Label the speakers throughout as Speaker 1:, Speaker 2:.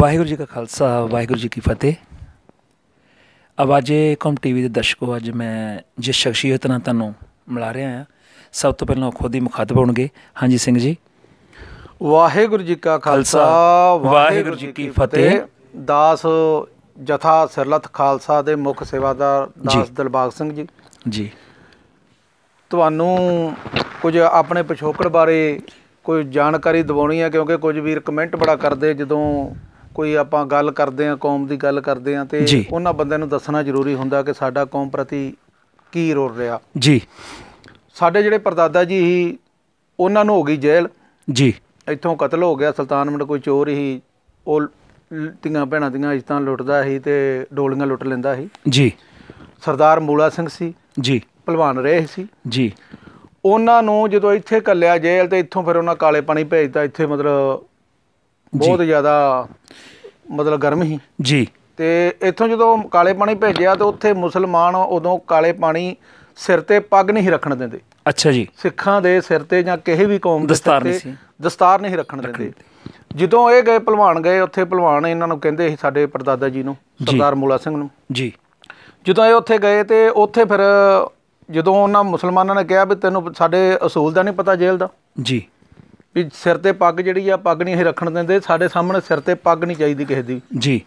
Speaker 1: ਵਾਹਿਗੁਰੂ ਜੀ ਕਾ ਖਾਲਸਾ ਵਾਹਿਗੁਰੂ ਜੀ ਕੀ ਫਤਿਹ ਆਵਾਜ਼ੇ ਕਮ ਟੀਵੀ ਦੇ ਦਰਸ਼ਕੋ ਅੱਜ ਮੈਂ ਜਿਸ ਸ਼ਖਸੀਅਤ ਨਾਲ ਤੁਹਾਨੂੰ ਮਿਲਾ ਰਿਹਾ ਹਾਂ ਸਭ ਤੋਂ ਪਹਿਲਾਂ ਖੁਦ ਹੀ ਮੁਖਾਤਬ ਹੋਣਗੇ ਹਾਂਜੀ ਸਿੰਘ ਜੀ
Speaker 2: ਵਾਹਿਗੁਰੂ ਜੀ ਕਾ ਖਾਲਸਾ ਵਾਹਿਗੁਰੂ ਜੀ ਕੀ ਫਤਿਹ ਦਾਸ ਜਥਾ ਸਿਰਲਤ ਖਾਲਸਾ ਦੇ ਮੁੱਖ ਸੇਵਾਦਾਰ ਦਾਸ ਦਿਲਬਾਗ ਸਿੰਘ ਜੀ ਜੀ ਤੁਹਾਨੂੰ ਕੁਝ ਆਪਣੇ ਪਿਛੋਕੜ ਬਾਰੇ ਕੋਈ ਜਾਣਕਾਰੀ ਦਿਵਾਉਣੀ ਹੈ ਕਿਉਂਕਿ ਕੁਝ ਵੀਰ ਕਮੈਂਟ ਬੜਾ ਕਰਦੇ ਜਦੋਂ ਕੋਈ ਆਪਾਂ ਗੱਲ ਕਰਦੇ ਆ ਕੌਮ ਦੀ ਗੱਲ ਕਰਦੇ ਆ ਤੇ ਉਹਨਾਂ ਬੰਦਿਆਂ ਨੂੰ ਦੱਸਣਾ ਜ਼ਰੂਰੀ ਹੁੰਦਾ ਕਿ ਸਾਡਾ ਕੌਮ ਪ੍ਰਤੀ ਕੀ ਰੋਲ ਰਿਹਾ ਜੀ ਸਾਡੇ ਜਿਹੜੇ ਪਰਦਾਦਾ ਜੀ ਹੀ ਉਹਨਾਂ ਨੂੰ ਹੋ ਗਈ ਜੇਲ੍ਹ ਜੀ ਇੱਥੋਂ ਕਤਲ ਹੋ ਗਿਆ ਸੁਲਤਾਨ ਮੰਡ ਕੋਈ ਚੋਰ ਹੀ ਉਹ ਧੀਆਂ ਭੈਣਾਂ ਦੀਆਂ ਇੱਜ਼ਤਾਂ ਲੁੱਟਦਾ ਸੀ ਤੇ ਡੋਲੀਆਂ ਲੁੱਟ ਲੈਂਦਾ ਸੀ ਜੀ ਸਰਦਾਰ ਮੂਲਾ ਸਿੰਘ ਸੀ ਜੀ ਪਹਿਲਵਾਨ ਰਹੇ ਸੀ ਜੀ ਉਹਨਾਂ ਨੂੰ ਜਦੋਂ ਇੱਥੇ ਕੱਲਿਆ ਜੇਲ੍ਹ ਤੇ ਇੱਥੋਂ ਫਿਰ ਉਹਨਾਂ ਕਾਲੇ ਪਾਣੀ ਭੇਜਦਾ ਇੱਥੇ ਮਤਲਬ ਬਹੁਤ ਜ਼ਿਆਦਾ ਮਤਲਬ ਗਰਮ ਸੀ ਜੀ ਤੇ ਇੱਥੋਂ ਜਦੋਂ ਕਾਲੇ ਪਾਣੀ ਭੇਜਿਆ ਤੇ ਉੱਥੇ ਮੁਸਲਮਾਨ ਉਦੋਂ ਕਾਲੇ ਪਾਣੀ ਸਿਰ ਤੇ ਪੱਗ ਨਹੀਂ ਰੱਖਣ ਦਿੰਦੇ ਅੱਛਾ ਜੀ ਸਿੱਖਾਂ ਦੇ ਸਿਰ ਤੇ ਜਾਂ ਕਿਸੇ ਵੀ ਕੌਮ ਦੇ ਦਸਤਾਰ ਨਹੀਂ ਸੀ ਦਸਤਾਰ ਨਹੀਂ ਰੱਖਣ ਦਿੰਦੇ ਜਦੋਂ ਇਹ ਗਏ ਪਹਿਲਵਾਨ ਗਏ ਉੱਥੇ ਪਹਿਲਵਾਨ ਇਹਨਾਂ ਨੂੰ ਕਹਿੰਦੇ ਸੀ ਸਾਡੇ ਪਰਦਾਦਾ ਜੀ ਨੂੰ ਸਰਦਾਰ ਮੂਲਾ ਸਿੰਘ ਨੂੰ ਜੀ ਜਦੋਂ ਇਹ ਉੱਥੇ ਗਏ ਤੇ ਉੱਥੇ ਫਿਰ ਜਦੋਂ ਉਹਨਾਂ ਮੁਸਲਮਾਨਾਂ ਨੇ ਕਿਹਾ ਵੀ ਤੈਨੂੰ ਸਾਡੇ ਅਸੂਲ ਦਾ ਨਹੀਂ ਪਤਾ ਜੇਲ੍ਹ ਦਾ ਜੀ ਵੀ ਸਿਰ ਤੇ ਪੱਗ ਜਿਹੜੀ ਆ ਪੱਗ ਨਹੀਂ ਇਹ ਰੱਖਣ ਦਿੰਦੇ ਸਾਡੇ ਸਾਹਮਣੇ ਸਿਰ ਤੇ ਪੱਗ ਨਹੀਂ ਚਾਹੀਦੀ ਕਿਸੇ ਦੀ ਜੀ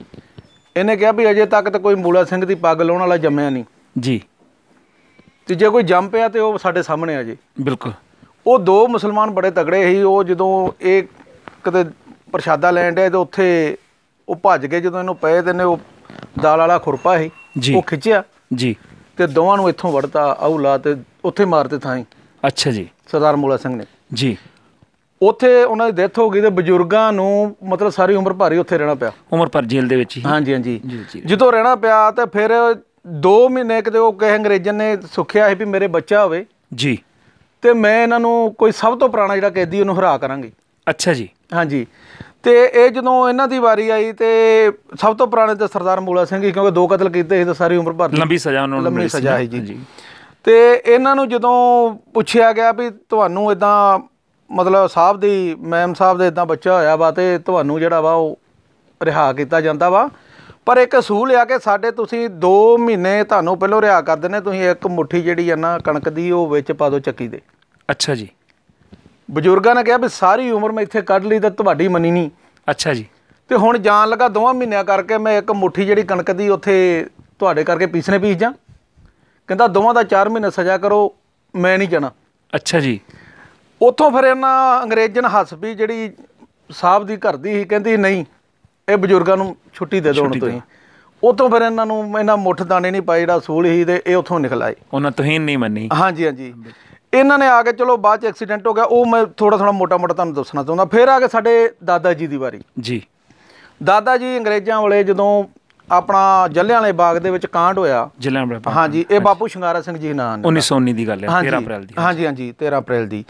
Speaker 2: ਇਹਨੇ ਕਿਹਾ ਵੀ ਅਜੇ ਤੱਕ ਤਾਂ ਕੋਈ ਮੂਲਾ ਸਿੰਘ ਦੀ ਪੱਗ ਲਾਉਣ ਵਾਲਾ ਜੰਮਿਆ ਨਹੀਂ ਜੀ ਤੇ ਜੇ ਕੋਈ ਜੰਮ ਪਿਆ ਤੇ ਉਹ ਸਾਡੇ ਸਾਹਮਣੇ ਆ ਜੇ ਬਿਲਕੁਲ ਉਹ ਦੋ ਮੁਸਲਮਾਨ ਬੜੇ ਤਗੜੇ ਸੀ ਉਹ ਜਦੋਂ ਇਹ ਕਦੇ ਪ੍ਰਸ਼ਾਦਾ ਲੈਣ ਡਿਆ ਤੇ ਉੱਥੇ ਉਹ ਭੱਜ ਗਏ ਜਦੋਂ ਇਹਨੂੰ ਪਏ ਤੇ ਨੇ ਉਹ ਦਾਲ ਵਾਲਾ ਖੁਰਪਾ ਸੀ ਉਹ ਖਿੱਚਿਆ ਜੀ ਤੇ ਦੋਵਾਂ ਨੂੰ ਇੱਥੋਂ ਵੜਤਾ ਆਉ ਲਾ ਤੇ ਉੱਥੇ ਮਾਰਤੇ ਥਾਂ ਅੱਛਾ ਜੀ ਸਰਦਾਰ ਮੂਲਾ ਸਿੰਘ ਨੇ ਜੀ ਉੱਥੇ ਉਹਨਾਂ ਦੀ ਡੈਥ ਹੋ ਗਈ ਤੇ ਬਜ਼ੁਰਗਾਂ ਨੂੰ ਮਤਲਬ ਸਾਰੀ ਉਮਰ ਭਾਰੀ ਉੱਥੇ ਰਹਿਣਾ ਪਿਆ
Speaker 1: ਉਮਰ ਭਰ ਜੇਲ੍ਹ ਦੇ ਵਿੱਚ ਹੀ ਹਾਂਜੀ ਹਾਂਜੀ
Speaker 2: ਜਦੋਂ ਰਹਿਣਾ ਪਿਆ ਤੇ ਫਿਰ 2 ਮਹੀਨੇ ਕਿਤੇ ਉਹ ਕਹੇ ਅੰਗਰੇਜ਼ਾਂ ਨੇ ਸੁਖਿਆ ਸੀ ਵੀ ਮੇਰੇ ਬੱਚਾ ਹੋਵੇ ਜੀ ਤੇ ਮੈਂ ਇਹਨਾਂ ਨੂੰ ਕੋਈ ਸਭ ਤੋਂ ਪੁਰਾਣਾ ਜਿਹੜਾ ਕੈਦੀ ਉਹਨੂੰ ਹਰਾ ਕਰਾਂਗੇ ਅੱਛਾ ਜੀ ਹਾਂਜੀ ਤੇ ਇਹ ਜਦੋਂ ਇਹਨਾਂ ਦੀ ਵਾਰੀ ਆਈ ਤੇ ਸਭ ਤੋਂ ਪੁਰਾਣੇ ਤੇ ਸਰਦਾਰ ਮੂਲਾ ਸਿੰਘ ਕਿਉਂਕਿ ਦੋ ਕਤਲ ਕੀਤੇ ਸੀ ਤੇ ਸਾਰੀ ਉਮਰ ਭਰ ਲੰਬੀ ਸਜ਼ਾ ਉਹਨਾਂ ਨੂੰ ਲੰਬੀ ਸਜ਼ਾ ਹੈ ਜੀ ਤੇ ਇਹਨਾਂ ਨੂੰ ਜਦੋਂ ਪੁੱਛਿਆ ਗਿਆ ਵੀ ਤੁਹਾਨੂੰ ਇਦਾਂ ਮਤਲਬ ਸਾਹਿਬ ਦੀ ਮੈਮ ਸਾਹਿਬ ਦੇ ਇਦਾਂ ਬੱਚਾ ਹੋਇਆ ਵਾ ਤੇ ਤੁਹਾਨੂੰ ਜਿਹੜਾ ਵਾ ਉਹ ਰਿਹਾ ਕੀਤਾ ਜਾਂਦਾ ਵਾ ਪਰ ਇੱਕ ਸੂਲ ਆ ਕਿ ਸਾਡੇ ਤੁਸੀਂ 2 ਮਹੀਨੇ ਤੁਹਾਨੂੰ ਪਹਿਲਾਂ ਰਿਹਾ ਕਰ ਦਿੰਨੇ ਤੁਸੀਂ ਇੱਕ ਮੁਠੀ ਜਿਹੜੀ ਆ ਨਾ ਕਣਕ ਦੀ ਉਹ ਵਿੱਚ ਪਾ ਦਿਓ ਚੱਕੀ ਦੇ ਅੱਛਾ ਜੀ ਬਜ਼ੁਰਗਾਂ ਨੇ ਕਿਹਾ ਵੀ ਸਾਰੀ ਉਮਰ ਮੈਂ ਇੱਥੇ ਕੱਢ ਲਈ ਤਾਂ ਤੁਹਾਡੀ ਮੰਨੀ ਨਹੀਂ ਅੱਛਾ ਜੀ ਤੇ ਹੁਣ ਜਾਣ ਲੱਗਾ ਦੋਵਾਂ ਮਹੀਨਿਆਂ ਕਰਕੇ ਮੈਂ ਇੱਕ ਮੁਠੀ ਜਿਹੜੀ ਕਣਕ ਦੀ ਉੱਥੇ ਤੁਹਾਡੇ ਕਰਕੇ ਪੀਸਨੇ ਪੀਸ ਜਾਂ ਕਹਿੰਦਾ ਦੋਵਾਂ ਦਾ 4 ਮਹੀਨੇ ਸਜ਼ਾ ਕਰੋ ਮੈਂ ਨਹੀਂ ਜਾਣਾ ਅੱਛਾ ਜੀ ਉੱਥੋਂ ਫਿਰ ਇਹਨਾਂ ਅੰਗਰੇਜ਼ਨ ਹੱਸ ਵੀ ਜਿਹੜੀ ਸਾਹਿਬ ਦੀ ਘਰ ਦੀ ਸੀ ਕਹਿੰਦੀ ਨਹੀਂ ਇਹ ਬਜ਼ੁਰਗਾਂ ਨੂੰ ਛੁੱਟੀ ਦੇ ਦਿਓ ਤੁਸੀਂ ਉਤੋਂ ਫਿਰ ਇਹਨਾਂ ਨੂੰ ਇਹਨਾਂ ਮੁੱਠ ਦਾਣੇ ਨਹੀਂ ਪਾਏ ਜਿਹੜਾ ਸੂਲ ਸੀ ਤੇ ਇਹ ਉਥੋਂ ਨਿਕਲਾਏ ਉਹਨਾਂ ਤੋਹੀਨ ਨਹੀਂ ਮੰਨੀ ਹਾਂਜੀ ਹਾਂਜੀ ਇਹਨਾਂ ਨੇ ਆ ਕੇ ਚਲੋ ਬਾਅਦ ਚ ਐਕਸੀਡੈਂਟ ਹੋ ਗਿਆ ਉਹ ਮੈਂ ਥੋੜਾ ਥੋੜਾ ਮੋਟਾ ਮੋਟਾ ਤੁਹਾਨੂੰ ਦੱਸਣਾ ਚਾਹੁੰਦਾ ਫਿਰ ਆ ਕੇ ਸਾਡੇ ਦਾਦਾ ਜੀ ਦੀ ਵਾਰੀ ਜੀ ਦਾਦਾ ਜੀ ਅੰਗਰੇਜ਼ਾਂ ਵਾਲੇ ਜਦੋਂ ਆਪਣਾ ਜੱਲਿਆਂ ਵਾਲੇ ਬਾਗ ਦੇ ਵਿੱਚ ਕਾਂਡ ਹੋਇਆ ਜੱਲਿਆਂ ਵਾਲੇ ਹਾਂਜੀ ਇਹ ਬਾਪੂ ਸ਼ਿੰਗਾਰਾ ਸਿੰਘ ਜੀ ਨਾਂ 1919
Speaker 1: ਦੀ ਗੱਲ ਹੈ 13 ਅਪ੍ਰੈਲ
Speaker 2: ਦੀ ਹਾਂਜੀ ਹਾਂਜੀ 13 ਅਪ੍ਰੈਲ ਦੀ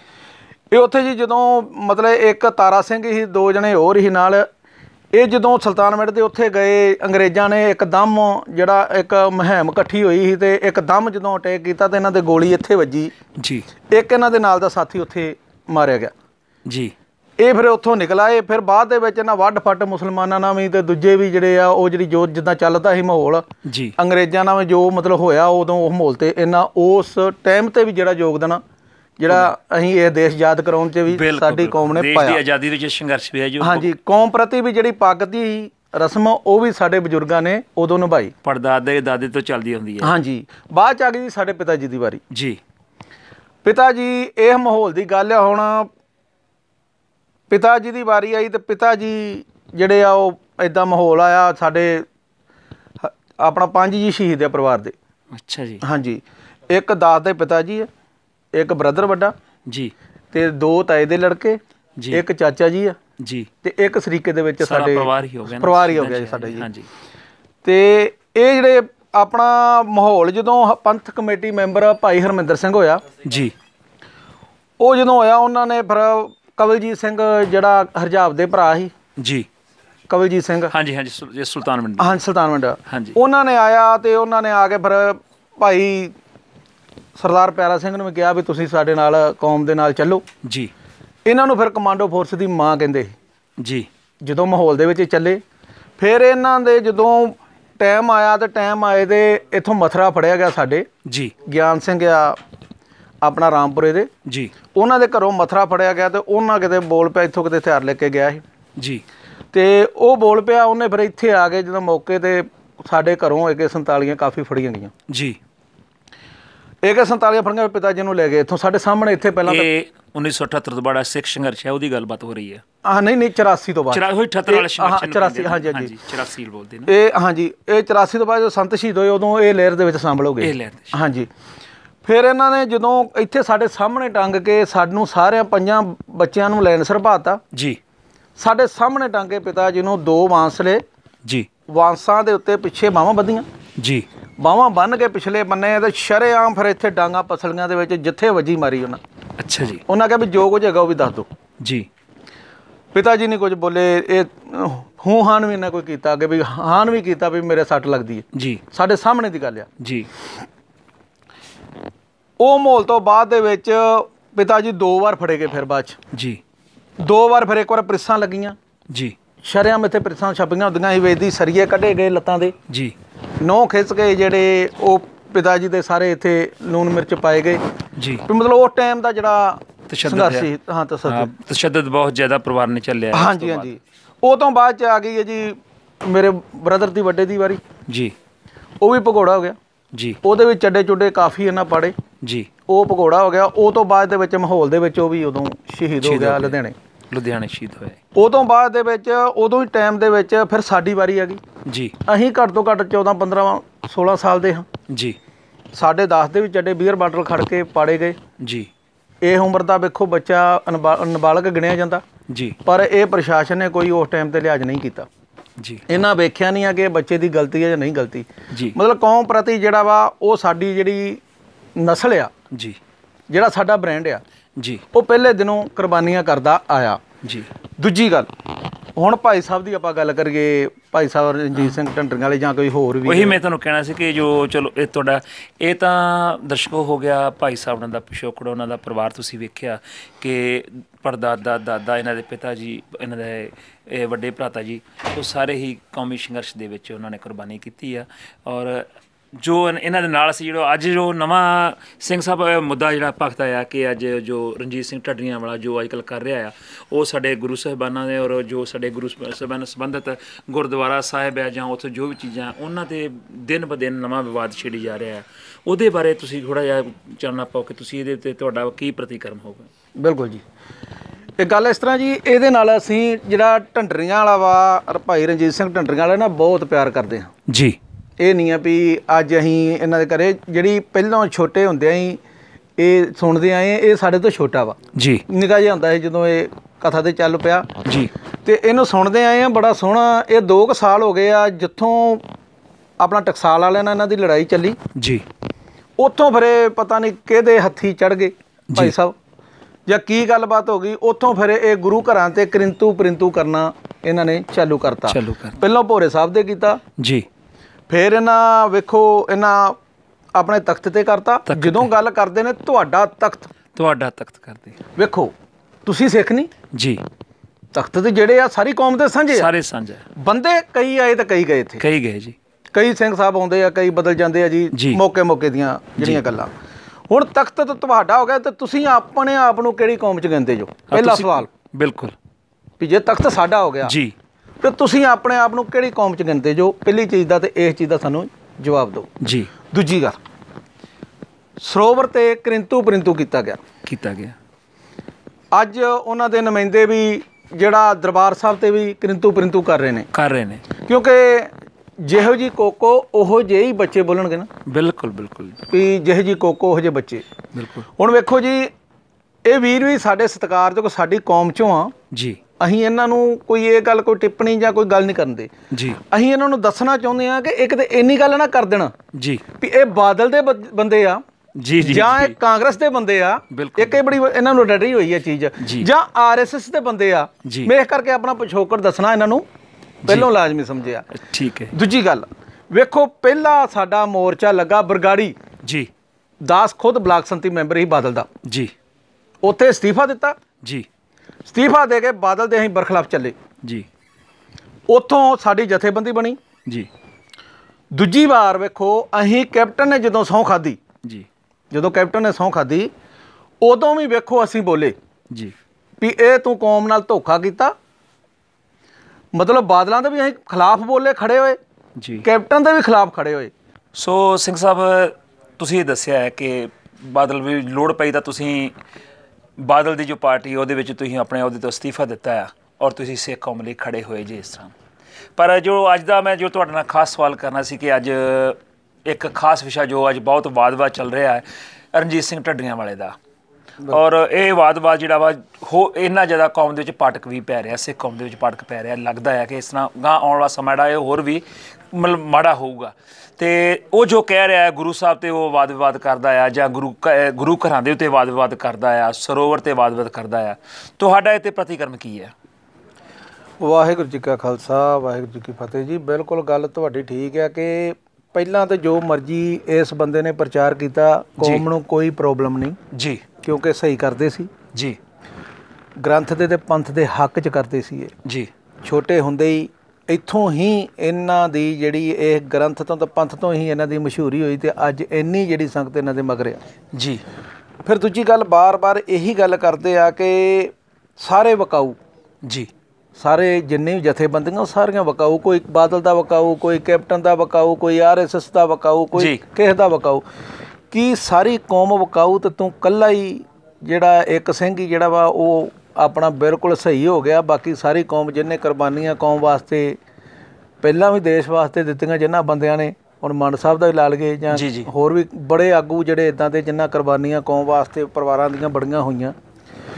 Speaker 2: ਇਹ ਉੱਥੇ ਜੀ ਜਦੋਂ ਮਤਲਬ ਇੱਕ ਤਾਰਾ ਸਿੰਘ ਹੀ ਦੋ ਜਣੇ ਹੋਰ ਹੀ ਨਾਲ ਇਹ ਜਦੋਂ ਸੁਲਤਾਨਮੇਟ ਦੇ ਉੱਥੇ ਗਏ ਅੰਗਰੇਜ਼ਾਂ ਨੇ ਇੱਕਦਮ ਜਿਹੜਾ ਇੱਕ ਮਹਿਮ ਇਕੱਠੀ ਹੋਈ ਸੀ ਤੇ ਇੱਕਦਮ ਜਦੋਂ ਅਟੈਕ ਕੀਤਾ ਤੇ ਇਹਨਾਂ ਤੇ ਗੋਲੀ ਇੱਥੇ ਵੱਜੀ ਜੀ ਇੱਕ ਇਹਨਾਂ ਦੇ ਨਾਲ ਦਾ ਸਾਥੀ ਉੱਥੇ ਮਾਰਿਆ ਗਿਆ ਜੀ ਇਹ ਫਿਰ ਉੱਥੋਂ ਨਿਕਲਾ ਇਹ ਫਿਰ ਬਾਅਦ ਦੇ ਵਿੱਚ ਇਹਨਾਂ ਵੱਡ ਫੱਟ ਮੁਸਲਮਾਨਾਂ ਨਾਲ ਵੀ ਤੇ ਦੂਜੇ ਵੀ ਜਿਹੜੇ ਆ ਉਹ ਜਿਹੜੀ ਜੋ ਜਿੱਦਾਂ ਚੱਲਦਾ ਸੀ ਮਾਹੌਲ ਜੀ ਅੰਗਰੇਜ਼ਾਂ ਨਾਲ ਜੋ ਮਤਲਬ ਹੋਇਆ ਉਦੋਂ ਉਹ ਮਾਹੌਲ ਤੇ ਇਹਨਾਂ ਉਸ ਟਾਈਮ ਤੇ ਵੀ ਜਿਹੜਾ ਯੋਗਦਾਨ ਜਿਹੜਾ ਅਸੀਂ ਇਹ ਦੇਸ਼ ਆਜ਼ਾਦ ਕਰਾਉਣ ਤੇ ਵੀ ਸਾਡੀ
Speaker 1: ਕੌਮ ਨੇ ਪਾਇਆ ਦੇਸ਼ ਦੀ ਆਜ਼ਾਦੀ ਦੇ ਵਿੱਚ ਸੰਘਰਸ਼ ਹੈ ਜੋ ਹਾਂਜੀ
Speaker 2: ਕੌਮ ਪ੍ਰਤੀ ਵੀ ਜਿਹੜੀ ਪੱਗ ਦੀ ਰਸਮ ਉਹ ਵੀ ਸਾਡੇ ਬਜ਼ੁਰਗਾਂ ਨੇ ਉਦੋਂ ਨਿਭਾਈ
Speaker 1: ਪਰਦਾਦੇ ਦਾਦੇ ਤੋਂ ਚੱਲਦੀ ਹੁੰਦੀ ਹੈ ਹਾਂਜੀ
Speaker 2: ਬਾਅਦ ਚ ਆ ਗਈ ਸਾਡੇ ਪਿਤਾ ਜੀ ਦੀ ਵਾਰੀ ਜੀ ਪਿਤਾ ਜੀ ਇਹ ਮਾਹੌਲ ਦੀ ਗੱਲ ਹੈ ਹੁਣ ਪਿਤਾ ਜੀ ਦੀ ਵਾਰੀ ਆਈ ਤੇ ਪਿਤਾ ਜੀ ਜਿਹੜੇ ਆ ਉਹ ਐਦਾਂ ਮਾਹੌਲ ਆਇਆ ਸਾਡੇ ਆਪਣਾ ਪੰਜ ਜੀ ਸ਼ਹੀਦ ਦੇ ਪਰਿਵਾਰ ਦੇ ਅੱਛਾ ਜੀ ਹਾਂਜੀ ਇੱਕ ਦਾਦੇ ਦੇ ਪਿਤਾ ਜੀ ਹੈ ਇੱਕ ਬ੍ਰਦਰ ਵੱਡਾ ਜੀ ਤੇ ਦੋ ਤਾਏ ਦੇ ਲੜਕੇ ਜੀ ਇੱਕ ਚਾਚਾ ਜੀ ਆ ਜੀ ਤੇ ਇੱਕ ਸਰੀਕੇ ਦੇ ਵਿੱਚ ਸਾਡੇ ਪਰਿਵਾਰ ਹੀ ਹੋ ਗਿਆ ਪਰਿਵਾਰ ਹੀ ਹੋ ਗਿਆ ਸਾਡਾ ਜੀ ਹਾਂਜੀ ਤੇ ਇਹ ਜਿਹੜੇ ਆਪਣਾ ਮਾਹੌਲ ਜਦੋਂ ਪੰਥ ਕਮੇਟੀ ਮੈਂਬਰ ਭਾਈ ਹਰਮਿੰਦਰ ਸਿੰਘ ਹੋਇਆ ਜੀ ਉਹ ਜਦੋਂ ਹੋਇਆ ਉਹਨਾਂ ਨੇ ਫਿਰ ਕਵਲਜੀਤ ਸਿੰਘ ਜਿਹੜਾ ਹਰਜਾਬ ਦੇ ਭਰਾ ਸੀ ਜੀ ਕਵਲਜੀਤ ਸਿੰਘ ਹਾਂਜੀ ਹਾਂਜੀ ਸੁਲਤਾਨ ਮੰਡੀ ਹਾਂ ਸੁਲਤਾਨ ਹਾਂਜੀ ਉਹਨਾਂ ਨੇ ਆਇਆ ਤੇ ਉਹਨਾਂ ਨੇ ਆ ਕੇ ਫਿਰ ਭਾਈ ਸਰਦਾਰ ਪਿਆਰਾ ਸਿੰਘ ਨੂੰ ਕਿਹਾ ਵੀ ਤੁਸੀਂ ਸਾਡੇ ਨਾਲ ਕੌਮ ਦੇ ਨਾਲ ਚੱਲੋ ਜੀ ਇਹਨਾਂ ਨੂੰ ਫਿਰ ਕਮਾਂਡੋ ਫੋਰਸ ਦੀ ਮਾਂ ਕਹਿੰਦੇ ਜੀ ਜਦੋਂ ਮਾਹੌਲ ਦੇ ਵਿੱਚ ਚੱਲੇ ਫਿਰ ਇਹਨਾਂ ਦੇ ਜਦੋਂ ਟਾਈਮ ਆਇਆ ਤੇ ਟਾਈਮ ਆਏ ਦੇ ਇੱਥੋਂ ਮਥਰਾ ਫੜਿਆ ਗਿਆ ਸਾਡੇ ਜੀ ਗਿਆਨ ਸਿੰਘ ਆ ਆਪਣਾ ਰਾਮਪੁਰੇ ਦੇ ਜੀ ਉਹਨਾਂ ਦੇ ਘਰੋਂ ਮਥਰਾ ਫੜਿਆ ਗਿਆ ਤੇ ਉਹਨਾਂ ਕਿਤੇ ਬੋਲ ਪਿਆ ਇੱਥੋਂ ਕਿਤੇ ਹਥਿਆਰ ਲੈ ਕੇ ਗਿਆ ਸੀ ਜੀ ਤੇ ਉਹ ਬੋਲ ਪਿਆ ਉਹਨੇ ਫਿਰ ਇੱਥੇ ਆ ਕੇ ਜਦੋਂ ਮੌਕੇ ਤੇ ਸਾਡੇ ਘਰੋਂ ਇੱਕ 47 ਕਾਫੀ ਫੜੀਆਂ ਗਈਆਂ ਜੀ ਇਹ ਕਿ 47 ਫੜੀਆਂ ਪਿਤਾ ਜੀ ਨੂੰ ਲੈ ਗਏ ਇੱਥੋਂ ਸਾਡੇ ਸਾਹਮਣੇ ਇੱਥੇ ਪਹਿਲਾਂ ਇਹ
Speaker 1: 1978 ਤੋਂ ਬਾਅਦ ਸਿੱਖ ਸੰਘਰਸ਼ ਹੈ ਉਹਦੀ ਗੱਲਬਾਤ ਹੋ ਰਹੀ ਹੈ
Speaker 2: ਆ ਨਹੀਂ ਨਹੀਂ 84 ਤੋਂ ਬਾਅਦ 78 ਵਾਲਾ ਸੰਘਰਸ਼ 84 ਹਾਂਜੀ ਹਾਂਜੀ
Speaker 1: 84 ਬੋਲਦੇ
Speaker 2: ਨੇ ਇਹ ਹਾਂਜੀ ਇਹ 84 ਤੋਂ ਬਾਅਦ ਜਦੋਂ ਸੰਤ ਸ਼ਹੀਦ ਹੋਏ ਉਦੋਂ ਇਹ ਲੇਅਰ ਦੇ ਵਿੱਚ ਸ਼ਾਮਲ ਹੋ ਗਏ ਇਹ ਲੇਅਰ ਹਾਂਜੀ ਫਿਰ ਇਹਨਾਂ ਨੇ ਜਦੋਂ ਇੱਥੇ ਸਾਡੇ ਸਾਹਮਣੇ ਟੰਗ ਕੇ ਸਾਨੂੰ ਸਾਰਿਆਂ ਪੰਜਾਂ ਬੱਚਿਆਂ ਨੂੰ ਲੈਣ ਸਰਭਾਤਾ ਜੀ ਸਾਡੇ ਸਾਹਮਣੇ ਟੰਗੇ ਪਿਤਾ ਜੀ ਨੂੰ ਦੋ ਵਾਂਸਲੇ ਜੀ ਵਾਂਸਾਂ ਦੇ ਉੱਤੇ ਪਿੱਛੇ ਬਾਹਾਂ ਬੱਧੀਆਂ ਜੀ ਬਾਵਾ ਬੰਨ ਕੇ ਪਿਛਲੇ ਬੰਨੇ ਤੇ ਸ਼ਰੇਆਮ ਫਿਰ ਇੱਥੇ ਡਾਂਗਾ ਪਸਲੀਆਂ ਦੇ ਵਿੱਚ ਜਿੱਥੇ ਵੱਜੀ ਮਾਰੀ ਉਹਨਾਂ ਅੱਛਾ ਜੀ ਉਹਨਾਂ ਕਹੇ ਵੀ ਜੋ ਕੁਝ ਹੈਗਾ ਉਹ ਵੀ ਦੱਸ ਦਿਓ ਜੀ ਪਿਤਾ ਜੀ ਨੇ ਕੁਝ ਬੋਲੇ ਇਹ ਹੂੰ ਹਾਨ ਵੀ ਨਾ ਕੋਈ ਕੀਤਾ ਕਿ ਵੀ ਹਾਨ ਵੀ ਕੀਤਾ ਵੀ ਮੇਰੇ ਸੱਟ ਲੱਗਦੀ ਹੈ ਜੀ ਸਾਡੇ ਸਾਹਮਣੇ ਦੀ ਗੱਲ ਆ ਜੀ ਉਹ ਮੋਲ ਤੋਂ ਬਾਅਦ ਦੇ ਵਿੱਚ ਪਿਤਾ ਜੀ ਦੋ ਵਾਰ ਫੜੇ ਗਏ ਫਿਰ ਬਾਅਦ ਚ ਜੀ ਦੋ ਵਾਰ ਫਿਰ ਇੱਕ ਵਾਰ ਪ੍ਰਿਸਾਂ ਲੱਗੀਆਂ ਜੀ ਸ਼ਰਿਆਂ ਮੇਥੇ ਪ੍ਰਿਥਾਂ ਛਪੀਆਂ ਹੁੰਦੀਆਂ ਸੀ ਵੇਚਦੀ ਸਰੀਏ ਕੱਢੇ ਗਏ ਲੱਤਾਂ ਦੇ ਜੀ ਨੋ ਖਿੱਚ ਕੇ ਜਿਹੜੇ ਉਹ ਪਿਤਾ ਜੀ ਦੇ ਸਾਰੇ ਇੱਥੇ ਲੂਣ ਮਿਰਚ ਪਾਏ ਗਏ ਜੀ ਮਤਲਬ ਉਸ ਟਾਈਮ ਦਾ ਜਿਹੜਾ ਤਸ਼ੱਦਦ ਸੀ ਹਾਂ ਤਸ਼ੱਦਦ
Speaker 1: ਤਸ਼ੱਦਦ ਬਹੁਤ ਜ਼ਿਆਦਾ ਪਰਿਵਾਰ ਨੇ ਚੱਲਿਆ ਹਾਂਜੀ
Speaker 2: ਹਾਂਜੀ ਉਹ ਤੋਂ ਬਾਅਦ ਚ ਆ ਗਈ ਹੈ ਜੀ ਮੇਰੇ ਬ੍ਰਦਰ ਦੀ ਵੱਡੇ ਦੀ ਵਾਰੀ ਜੀ ਉਹ ਵੀ ਭਗੋੜਾ ਹੋ ਗਿਆ ਜੀ ਉਹਦੇ ਵਿੱਚ ਚੱਡੇ ਚੁੱਡੇ ਕਾਫੀ ਇਹਨਾਂ ਪੜੇ ਜੀ ਉਹ ਭਗੋੜਾ ਹੋ ਗਿਆ ਉਹ ਤੋਂ ਬਾਅਦ ਦੇ ਵਿੱਚ ਮਾਹੌਲ ਦੇ ਵਿੱਚ ਉਹ ਵੀ ਉਦੋਂ ਸ਼ਹੀਦ ਹੋ ਗਿਆ ਲੁਧਿਆਣੇ
Speaker 1: ਲੁਧਿਆਣੇ ਸ਼ਹੀਦ ਹੋਏ
Speaker 2: ਉਦੋਂ ਬਾਅਦ ਦੇ ਵਿੱਚ ਉਦੋਂ ਹੀ ਟਾਈਮ ਦੇ ਵਿੱਚ ਫਿਰ ਸਾਡੀ ਵਾਰੀ ਆ ਗਈ ਜੀ ਅਸੀਂ ਘੱਟ ਤੋਂ ਘੱਟ 14 15 16 ਸਾਲ ਦੇ ਹਾਂ ਜੀ ਸਾਡੇ 10 ਦੇ ਵਿੱਚ ਅੱਡੇ ਬੀਅਰ ਬਾਟਲ ਖੜ ਕੇ ਪਾੜੇ ਗਏ ਜੀ ਇਹ ਉਮਰ ਦਾ ਵੇਖੋ ਬੱਚਾ ਨਾਬਾਲਗ ਗਿਣਿਆ ਜਾਂਦਾ ਜੀ ਪਰ ਇਹ ਪ੍ਰਸ਼ਾਸਨ ਨੇ ਕੋਈ ਉਸ ਟਾਈਮ ਤੇ ਲਿਹਾਜ਼ ਨਹੀਂ ਕੀਤਾ ਜੀ ਇਹਨਾਂ ਵੇਖਿਆ ਨਹੀਂ ਆ ਕਿ ਬੱਚੇ ਦੀ ਗਲਤੀ ਹੈ ਜਾਂ ਨਹੀਂ ਗਲਤੀ ਜੀ ਮਤਲਬ ਕੌਮ ਪ੍ਰਤੀ ਜਿਹੜਾ ਵਾ ਉਹ ਸਾਡੀ ਜਿਹੜੀ ਨਸਲ ਆ ਜੀ ਜਿਹੜਾ ਸਾਡਾ ਬ੍ਰਾਂਡ ਆ ਜੀ ਉਹ ਪਹਿਲੇ ਦਿਨੋਂ ਕੁਰਬਾਨੀਆਂ ਕਰਦਾ ਆਇਆ ਜੀ ਦੂਜੀ ਗੱਲ ਹੁਣ ਭਾਈ ਸਾਹਿਬ ਦੀ ਆਪਾਂ ਗੱਲ ਕਰੀਏ ਭਾਈ ਸਾਹਿਬ ਰਣਜੀਤ ਸਿੰਘ ਟੰਡਰੀਆਂ ਵਾਲੇ ਜਾਂ ਕੋਈ ਹੋਰ ਵੀ ਉਹੀ ਮੈਂ
Speaker 1: ਤੁਹਾਨੂੰ ਕਹਿਣਾ ਸੀ ਕਿ ਜੋ ਚਲੋ ਇਹ ਤੁਹਾਡਾ ਇਹ ਤਾਂ ਦਰਸ਼ਕੋ ਹੋ ਗਿਆ ਭਾਈ ਸਾਹਿਬ ਉਹਨਾਂ ਦਾ ਪਿਛੋਕੜ ਉਹਨਾਂ ਦਾ ਪਰਿਵਾਰ ਤੁਸੀਂ ਵੇਖਿਆ ਕਿ ਪਰਦਾਦਾ ਦਾਦਾ ਇਹਨਾਂ ਦੇ ਪਿਤਾ ਜੀ ਇਹਨਾਂ ਦੇ ਇਹ ਵੱਡੇ ਭਰਾਤਾ ਜੀ ਉਹ ਸਾਰੇ ਹੀ ਕੌਮੀ ਸੰਘਰਸ਼ ਦੇ ਵਿੱਚ ਉਹਨਾਂ ਨੇ ਕੁਰਬਾਨੀ ਕੀਤੀ ਆ ਔਰ ਜੋ ਇਹਨਾਂ ਦੇ ਨਾਲ ਸੀ ਜਿਹੜਾ ਅੱਜ ਜੋ ਨਵਾਂ ਸਿੰਘ ਸਾਹਿਬ ਮੁੱਦਾ ਜਿਹੜਾ ਪਖਤਾ ਆ ਕਿ ਅੱਜ ਜੋ ਰਣਜੀਤ ਸਿੰਘ ਟੱਡਰੀਆਂ ਵਾਲਾ ਜੋ ਕੱਲ ਕਰ ਰਿਹਾ ਆ ਉਹ ਸਾਡੇ ਗੁਰੂ ਸਾਹਿਬਾਨਾਂ ਦੇ ਔਰ ਜੋ ਸਾਡੇ ਗੁਰੂ ਸਾਹਿਬਾਨਾਂ ਸੰਬੰਧਤ ਸੰਬੰਧਿਤ ਗੁਰਦੁਆਰਾ ਸਾਹਿਬ ਆ ਜਾਂ ਉੱਥੇ ਜੋ ਵੀ ਚੀਜ਼ਾਂ ਉਹਨਾਂ ਤੇ ਦਿਨ ਬ ਦਿਨ ਨਵਾਂ ਵਿਵਾਦ ਛੇੜੀ ਜਾ ਰਿਹਾ ਹੈ ਉਹਦੇ ਬਾਰੇ ਤੁਸੀਂ ਥੋੜਾ ਜਿਹਾ ਚਾਨਣਾ ਪਾਓ ਕਿ ਤੁਸੀਂ ਇਹਦੇ ਤੇ ਤੁਹਾਡਾ ਕੀ ਪ੍ਰਤੀਕਰਮ ਹੋਊਗਾ
Speaker 2: ਬਿਲਕੁਲ ਜੀ ਇਹ ਗੱਲ ਇਸ ਤਰ੍ਹਾਂ ਜੀ ਇਹਦੇ ਨਾਲ ਅਸੀਂ ਜਿਹੜਾ ਢੰਡਰੀਆਂ ਵਾਲਾ ਵਾ ਭਾਈ ਰਣਜੀਤ ਸਿੰਘ ਢੰਡਰੀਆਂ ਵਾਲਾ ਨਾ ਬਹੁਤ ਪਿਆਰ ਕਰਦੇ ਹਾਂ ਜੀ ਇਹ ਨਹੀਂ ਆ ਵੀ ਅੱਜ ਅਸੀਂ ਇਹਨਾਂ ਦੇ ਘਰੇ ਜਿਹੜੀ ਪਹਿਲਾਂ ਛੋਟੇ ਹੁੰਦੇ ਆਂ ਇਹ ਸੁਣਦੇ ਆਏ ਇਹ ਸਾਡੇ ਤੋਂ ਛੋਟਾ ਵਾ ਜੀ ਨਿਕਾ ਜਿਹਾ ਹੁੰਦਾ ਸੀ ਜਦੋਂ ਇਹ ਕਥਾ ਤੇ ਚੱਲ ਪਿਆ ਜੀ ਤੇ ਇਹਨੂੰ ਸੁਣਦੇ ਆਏ ਆ ਬੜਾ ਸੋਹਣਾ ਇਹ 2 ਕੁ ਸਾਲ ਹੋ ਗਏ ਆ ਜਿੱਥੋਂ ਆਪਣਾ ਟਕਸਾਲ ਵਾਲਿਆਂ ਨਾਲ ਇਹਨਾਂ ਦੀ ਲੜਾਈ ਚੱਲੀ ਜੀ ਉੱਥੋਂ ਫਿਰ ਪਤਾ ਨਹੀਂ ਕਿਹਦੇ ਹੱਥੀ ਚੜ ਗਏ ਭਾਈ ਸਾਹਿਬ ਜਾਂ ਕੀ ਗੱਲਬਾਤ ਹੋ ਗਈ ਉੱਥੋਂ ਫਿਰ ਇਹ ਗੁਰੂ ਘਰਾਂ ਤੇ ਕ੍ਰਿੰਤੂ ਪ੍ਰਿੰਤੂ ਕਰਨਾ ਇਹਨਾਂ ਨੇ ਚਾਲੂ ਕਰਤਾ ਪਹਿਲਾਂ ਭੋਰੇ ਸਾਹਿਬ ਦੇ ਕੀਤਾ ਜੀ ਫਿਰ ਇਹਨਾਂ ਵੇਖੋ ਇਹਨਾਂ ਆਪਣੇ ਤਖਤ ਤੇ ਕਰਤਾ ਜਦੋਂ ਗੱਲ ਕਰਦੇ ਨੇ ਤੁਹਾਡਾ ਤਖਤ ਤੁਹਾਡਾ ਤਖਤ ਕਰਦੇ ਵੇਖੋ ਤੁਸੀਂ ਸਿੱਖ ਨਹੀਂ ਜੀ ਤਖਤ ਤੇ ਜਿਹੜੇ ਆ ਸਾਰੀ ਕੌਮ ਦੇ ਸਾਂਝੇ ਆ ਸਾਰੇ ਸਾਂਝੇ ਬੰਦੇ ਕਈ ਆਏ ਤੇ ਕਈ ਗਏ ਥੇ ਕਈ ਗਏ ਜੀ ਕਈ ਸਿੰਘ ਸਾਹਿਬ ਆਉਂਦੇ ਆ ਕਈ ਬਦਲ ਜਾਂਦੇ ਆ ਜੀ ਮੌਕੇ ਮੌਕੇ ਦੀਆਂ ਜਿਹੜੀਆਂ ਗੱਲਾਂ ਹੁਣ ਤਖਤ ਤੇ ਤੁਹਾਡਾ ਹੋ ਗਿਆ ਤੇ ਤੁਸੀਂ ਆਪਣੇ ਆਪ ਨੂੰ ਕਿਹੜੀ ਕੌਮ ਚ ਗਿਣਦੇ ਜੋ ਪਹਿਲਾ ਸਵਾਲ ਬਿਲਕੁਲ ਵੀ ਜੇ ਤਖਤ ਸਾਡਾ ਹੋ ਗਿਆ ਜੀ ਤੇ ਤੁਸੀਂ ਆਪਣੇ ਆਪ ਨੂੰ ਕਿਹੜੀ ਕੌਮ 'ਚ ਗਿਣਦੇ ਜੋ ਪਹਿਲੀ ਚੀਜ਼ ਦਾ ਤੇ ਇਸ ਚੀਜ਼ ਦਾ ਸਾਨੂੰ ਜਵਾਬ ਦਿਓ ਜੀ ਦੂਜੀ ਗੱਲ ਸਰੋਵਰ ਤੇ ਕ੍ਰਿੰਤੂ ਪ੍ਰਿੰਤੂ ਕੀਤਾ ਗਿਆ ਕੀਤਾ ਗਿਆ ਅੱਜ ਉਹਨਾਂ ਦੇ ਨਮਾਇंदे ਵੀ ਜਿਹੜਾ ਦਰਬਾਰ ਸਾਹਿਬ ਤੇ ਵੀ ਕ੍ਰਿੰਤੂ ਪ੍ਰਿੰਤੂ ਕਰ ਰਹੇ ਨੇ ਕਰ ਰਹੇ ਨੇ ਕਿਉਂਕਿ ਜਿਹੋ ਜੀ ਕੋਕੋ ਉਹੋ ਜਿਹੇ ਹੀ ਬੱਚੇ ਬੋਲਣਗੇ ਨਾ ਬਿਲਕੁਲ ਬਿਲਕੁਲ ਵੀ ਜਿਹੋ ਜੀ ਕੋਕੋ ਉਹੋ ਜਿਹੇ ਬੱਚੇ ਬਿਲਕੁਲ ਹੁਣ ਵੇਖੋ ਜੀ ਇਹ ਵੀਰ ਵੀ ਸਾਡੇ ਸਤਕਾਰਯੋਗ ਸਾਡੀ ਕੌਮ ਚੋਂ ਆ ਜੀ ਅਸੀਂ ਇਹਨਾਂ ਨੂੰ ਕੋਈ ਇਹ ਗੱਲ ਕੋਈ ਟਿੱਪਣੀ ਜਾਂ ਕੋਈ ਗੱਲ ਨਹੀਂ ਕਰਨ ਦੇ ਜੀ ਅਸੀਂ ਇਹਨਾਂ ਨੂੰ ਦੱਸਣਾ ਚਾਹੁੰਦੇ ਆ ਕਿ ਇੱਕ ਤੇ ਇੰਨੀ ਗੱਲ ਨਾ ਕਰ ਦੇਣਾ ਜੀ ਵੀ ਇਹ ਬਾਦਲ ਦੇ ਬੰਦੇ ਆ ਜੀ ਜੀ ਜਾਂ ਇਹ ਕਾਂਗਰਸ ਦੇ ਬੰਦੇ ਆ ਇੱਕ ਇਹ ਬੜੀ ਇਹਨਾਂ ਨੂੰ ਡਟਰੀ ਹੋਈ ਹੈ ਚੀਜ਼ ਜਾਂ ਆਰਐਸਐਸ ਦੇ ਬੰਦੇ ਆ ਮੇਖ ਕਰਕੇ ਆਪਣਾ ਪਿਛੋਕੜ ਦੱਸਣਾ ਇਹਨਾਂ ਨੂੰ ਪਹਿਲੋਂ ਲਾਜ਼ਮੀ ਸਮਝਿਆ ਠੀਕ ਹੈ ਦੂਜੀ ਗੱਲ ਵੇਖੋ ਪਹਿਲਾ ਸਾਡਾ ਮੋਰਚਾ ਲੱਗਾ ਬਰਗਾੜੀ ਜੀ ਦਾਸ ਖੁਦ ਬਲਾਕ ਸੰਤੀ ਮੈਂਬਰ ਹੀ ਬਾਦਲ ਦਾ ਜੀ ਉੱਥੇ ਅਸਤੀਫਾ ਦਿੱਤਾ ਜੀ ਅਸਤੀਫਾ ਦੇ ਕੇ ਬਾਦਲ ਦੇ ਅਸੀਂ ਬਰਖਲਾਫ ਚੱਲੇ ਜੀ ਉਥੋਂ ਸਾਡੀ ਜਥੇਬੰਦੀ ਬਣੀ ਜੀ ਦੂਜੀ ਵਾਰ ਵੇਖੋ ਅਸੀਂ ਕੈਪਟਨ ਨੇ ਜਦੋਂ ਸੌਂ ਖਾਦੀ ਜੀ ਜਦੋਂ ਕੈਪਟਨ ਨੇ ਸੌਂ ਖਾਦੀ ਉਦੋਂ ਵੀ ਵੇਖੋ ਅਸੀਂ ਬੋਲੇ ਜੀ ਵੀ ਇਹ ਤੂੰ ਕੌਮ ਨਾਲ ਧੋਖਾ ਕੀਤਾ ਮਤਲਬ ਬਾਦਲਾਂ ਦੇ ਵੀ ਅਸੀਂ ਖਿਲਾਫ
Speaker 1: ਬੋਲੇ ਖੜੇ ਹੋਏ ਜੀ ਕੈਪਟਨ ਦੇ ਵੀ ਖਿਲਾਫ ਖੜੇ ਹੋਏ ਸੋ ਸਿੰਘ ਸਾਹਿਬ ਤੁਸੀਂ ਦੱਸਿਆ ਹੈ ਕਿ ਬਾਦਲ ਵੀ ਲੋੜ ਪਈ ਤਾਂ ਤੁਸੀਂ ਬਾਦਲ ਦੀ ਜੋ ਪਾਰਟੀ ਉਹਦੇ ਵਿੱਚ ਤੁਸੀਂ ਆਪਣੇ ਅਹੁਦੇ ਤੋਂ ਅਸਤੀਫਾ ਦਿੱਤਾ ਆ ਔਰ ਤੁਸੀਂ ਸਿੱਖ ਕੌਮ ਲਈ ਖੜੇ ਹੋਏ ਜੇ ਇਸ ਤਰ੍ਹਾਂ ਪਰ ਜੋ ਅੱਜ ਦਾ ਮੈਂ ਜੋ ਤੁਹਾਡੇ ਨਾਲ ਖਾਸ ਸਵਾਲ ਕਰਨਾ ਸੀ ਕਿ ਅੱਜ ਇੱਕ ਖਾਸ ਵਿਸ਼ਾ ਜੋ ਅੱਜ ਬਹੁਤ ਵਾਦਵਾ ਚੱਲ ਰਿਹਾ ਹੈ ਰਣਜੀਤ ਸਿੰਘ ਢੱਡੀਆਂ ਵਾਲੇ ਦਾ ਔਰ ਇਹ ਵਾਦਵਾ ਜਿਹੜਾ ਵਾ ਹੋ ਇੰਨਾ ਜ਼ਿਆਦਾ ਕੌਮ ਦੇ ਵਿੱਚ ਪਟਕ ਵੀ ਪੈ ਰਿਹਾ ਸਿੱਖ ਕੌਮ ਦੇ ਵਿੱਚ ਪਟਕ ਪੈ ਰਿਹਾ ਲੱਗਦਾ ਹੈ ਕਿ ਇਸ ਤਰ੍ਹਾਂ ਗਾਂ ਆਉਣ ਵਾਲਾ ਸਮਾਂ ਜਿਹੜਾ ਇਹ ਹੋਰ ਵੀ ਮਤਲਬ ਮਾੜਾ ਹੋਊਗਾ ਤੇ ਉਹ ਜੋ ਕਹਿ ਰਿਹਾ ਹੈ ਗੁਰੂ ਸਾਹਿਬ ਤੇ ਉਹ ਵਾਦ ਵਿਵਾਦ ਕਰਦਾ ਆ ਜਾਂ ਗੁਰੂ ਗੁਰੂ ਘਰਾਂ ਦੇ ਉੱਤੇ ਵਾਦ ਵਿਵਾਦ ਕਰਦਾ ਆ ਸਰੋਵਰ ਤੇ ਵਾਦ ਵਿਵਾਦ ਕਰਦਾ ਆ ਤੁਹਾਡਾ ਇਤੇ ਪ੍ਰਤੀਕਰਮ ਕੀ ਹੈ
Speaker 2: ਵਾਹਿਗੁਰੂ ਜੀ ਕਾ ਖਾਲਸਾ ਵਾਹਿਗੁਰੂ ਜੀ ਕੀ ਫਤਿਹ ਜੀ ਬਿਲਕੁਲ ਗੱਲ ਤੁਹਾਡੀ ਠੀਕ ਹੈ ਕਿ ਪਹਿਲਾਂ ਤੇ ਜੋ ਮਰਜ਼ੀ ਇਸ ਬੰਦੇ ਨੇ ਪ੍ਰਚਾਰ ਕੀਤਾ ਕੌਮ ਨੂੰ ਕੋਈ ਪ੍ਰੋਬਲਮ ਨਹੀਂ ਜੀ ਕਿਉਂਕਿ ਸਹੀ ਕਰਦੇ ਸੀ ਜੀ ਗ੍ਰੰਥ ਦੇ ਤੇ ਪੰਥ ਦੇ ਹੱਕ 'ਚ ਕਰਦੇ ਸੀ ਇਹ ਜੀ ਛੋਟੇ ਹੁੰਦੇ ਹੀ ਇੱਥੋਂ ਹੀ ਇਹਨਾਂ ਦੀ ਜਿਹੜੀ ਇਹ ਗ੍ਰੰਥ ਤੋਂ ਤਾਂ ਪੰਥ ਤੋਂ ਹੀ ਇਹਨਾਂ ਦੀ ਮਸ਼ਹੂਰੀ ਹੋਈ ਤੇ ਅੱਜ ਇੰਨੀ ਜਿਹੜੀ ਸੰਗਤ ਇਹਨਾਂ ਦੇ ਮਗਰ ਆ ਜੀ ਫਿਰ ਦੂਜੀ ਗੱਲ ਬਾਰ-ਬਾਰ ਇਹੀ ਗੱਲ ਕਰਦੇ ਆ ਕਿ ਸਾਰੇ ਵਕਾਊ ਜੀ ਸਾਰੇ ਜਿੰਨੇ ਵੀ ਜਥੇਬੰਦੀਆਂ ਸਾਰੀਆਂ ਵਕਾਊ ਕੋਈ ਬਾਦਲ ਦਾ ਵਕਾਊ ਕੋਈ ਕੈਪਟਨ ਦਾ ਵਕਾਊ ਕੋਈ ਆਰਐਸਐਸ ਦਾ ਵਕਾਊ ਕੋਈ ਕਿਸ ਦਾ ਵਕਾਊ ਕੀ ਸਾਰੀ ਕੌਮ ਵਕਾਊ ਤੇ ਤੂੰ ਕੱਲਾ ਹੀ ਜਿਹੜਾ ਇੱਕ ਸਿੰਘ ਹੀ ਜਿਹੜਾ ਵਾ ਉਹ ਆਪਣਾ ਬਿਲਕੁਲ ਸਹੀ ਹੋ ਗਿਆ ਬਾਕੀ ਸਾਰੀ ਕੌਮ ਜਿੰਨੇ ਕੁਰਬਾਨੀਆਂ ਕੌਮ ਵਾਸਤੇ ਪਹਿਲਾਂ ਵੀ ਦੇਸ਼ ਵਾਸਤੇ ਦਿੱਤੀਆਂ ਜਿੰਨਾ ਬੰਦਿਆਂ ਨੇ ਹੁਣ ਮੰਡ ਸਾਹਿਬ ਦਾ ਵੀ ਲਾਲ ਗਏ ਜਾਂ ਹੋਰ ਵੀ ਬੜੇ ਆਗੂ ਜਿਹੜੇ ਇਦਾਂ ਦੇ ਜਿੰਨਾ ਕੁਰਬਾਨੀਆਂ ਕੌਮ ਵਾਸਤੇ ਪਰਿਵਾਰਾਂ ਦੀਆਂ ਬੜੀਆਂ ਹੋਈਆਂ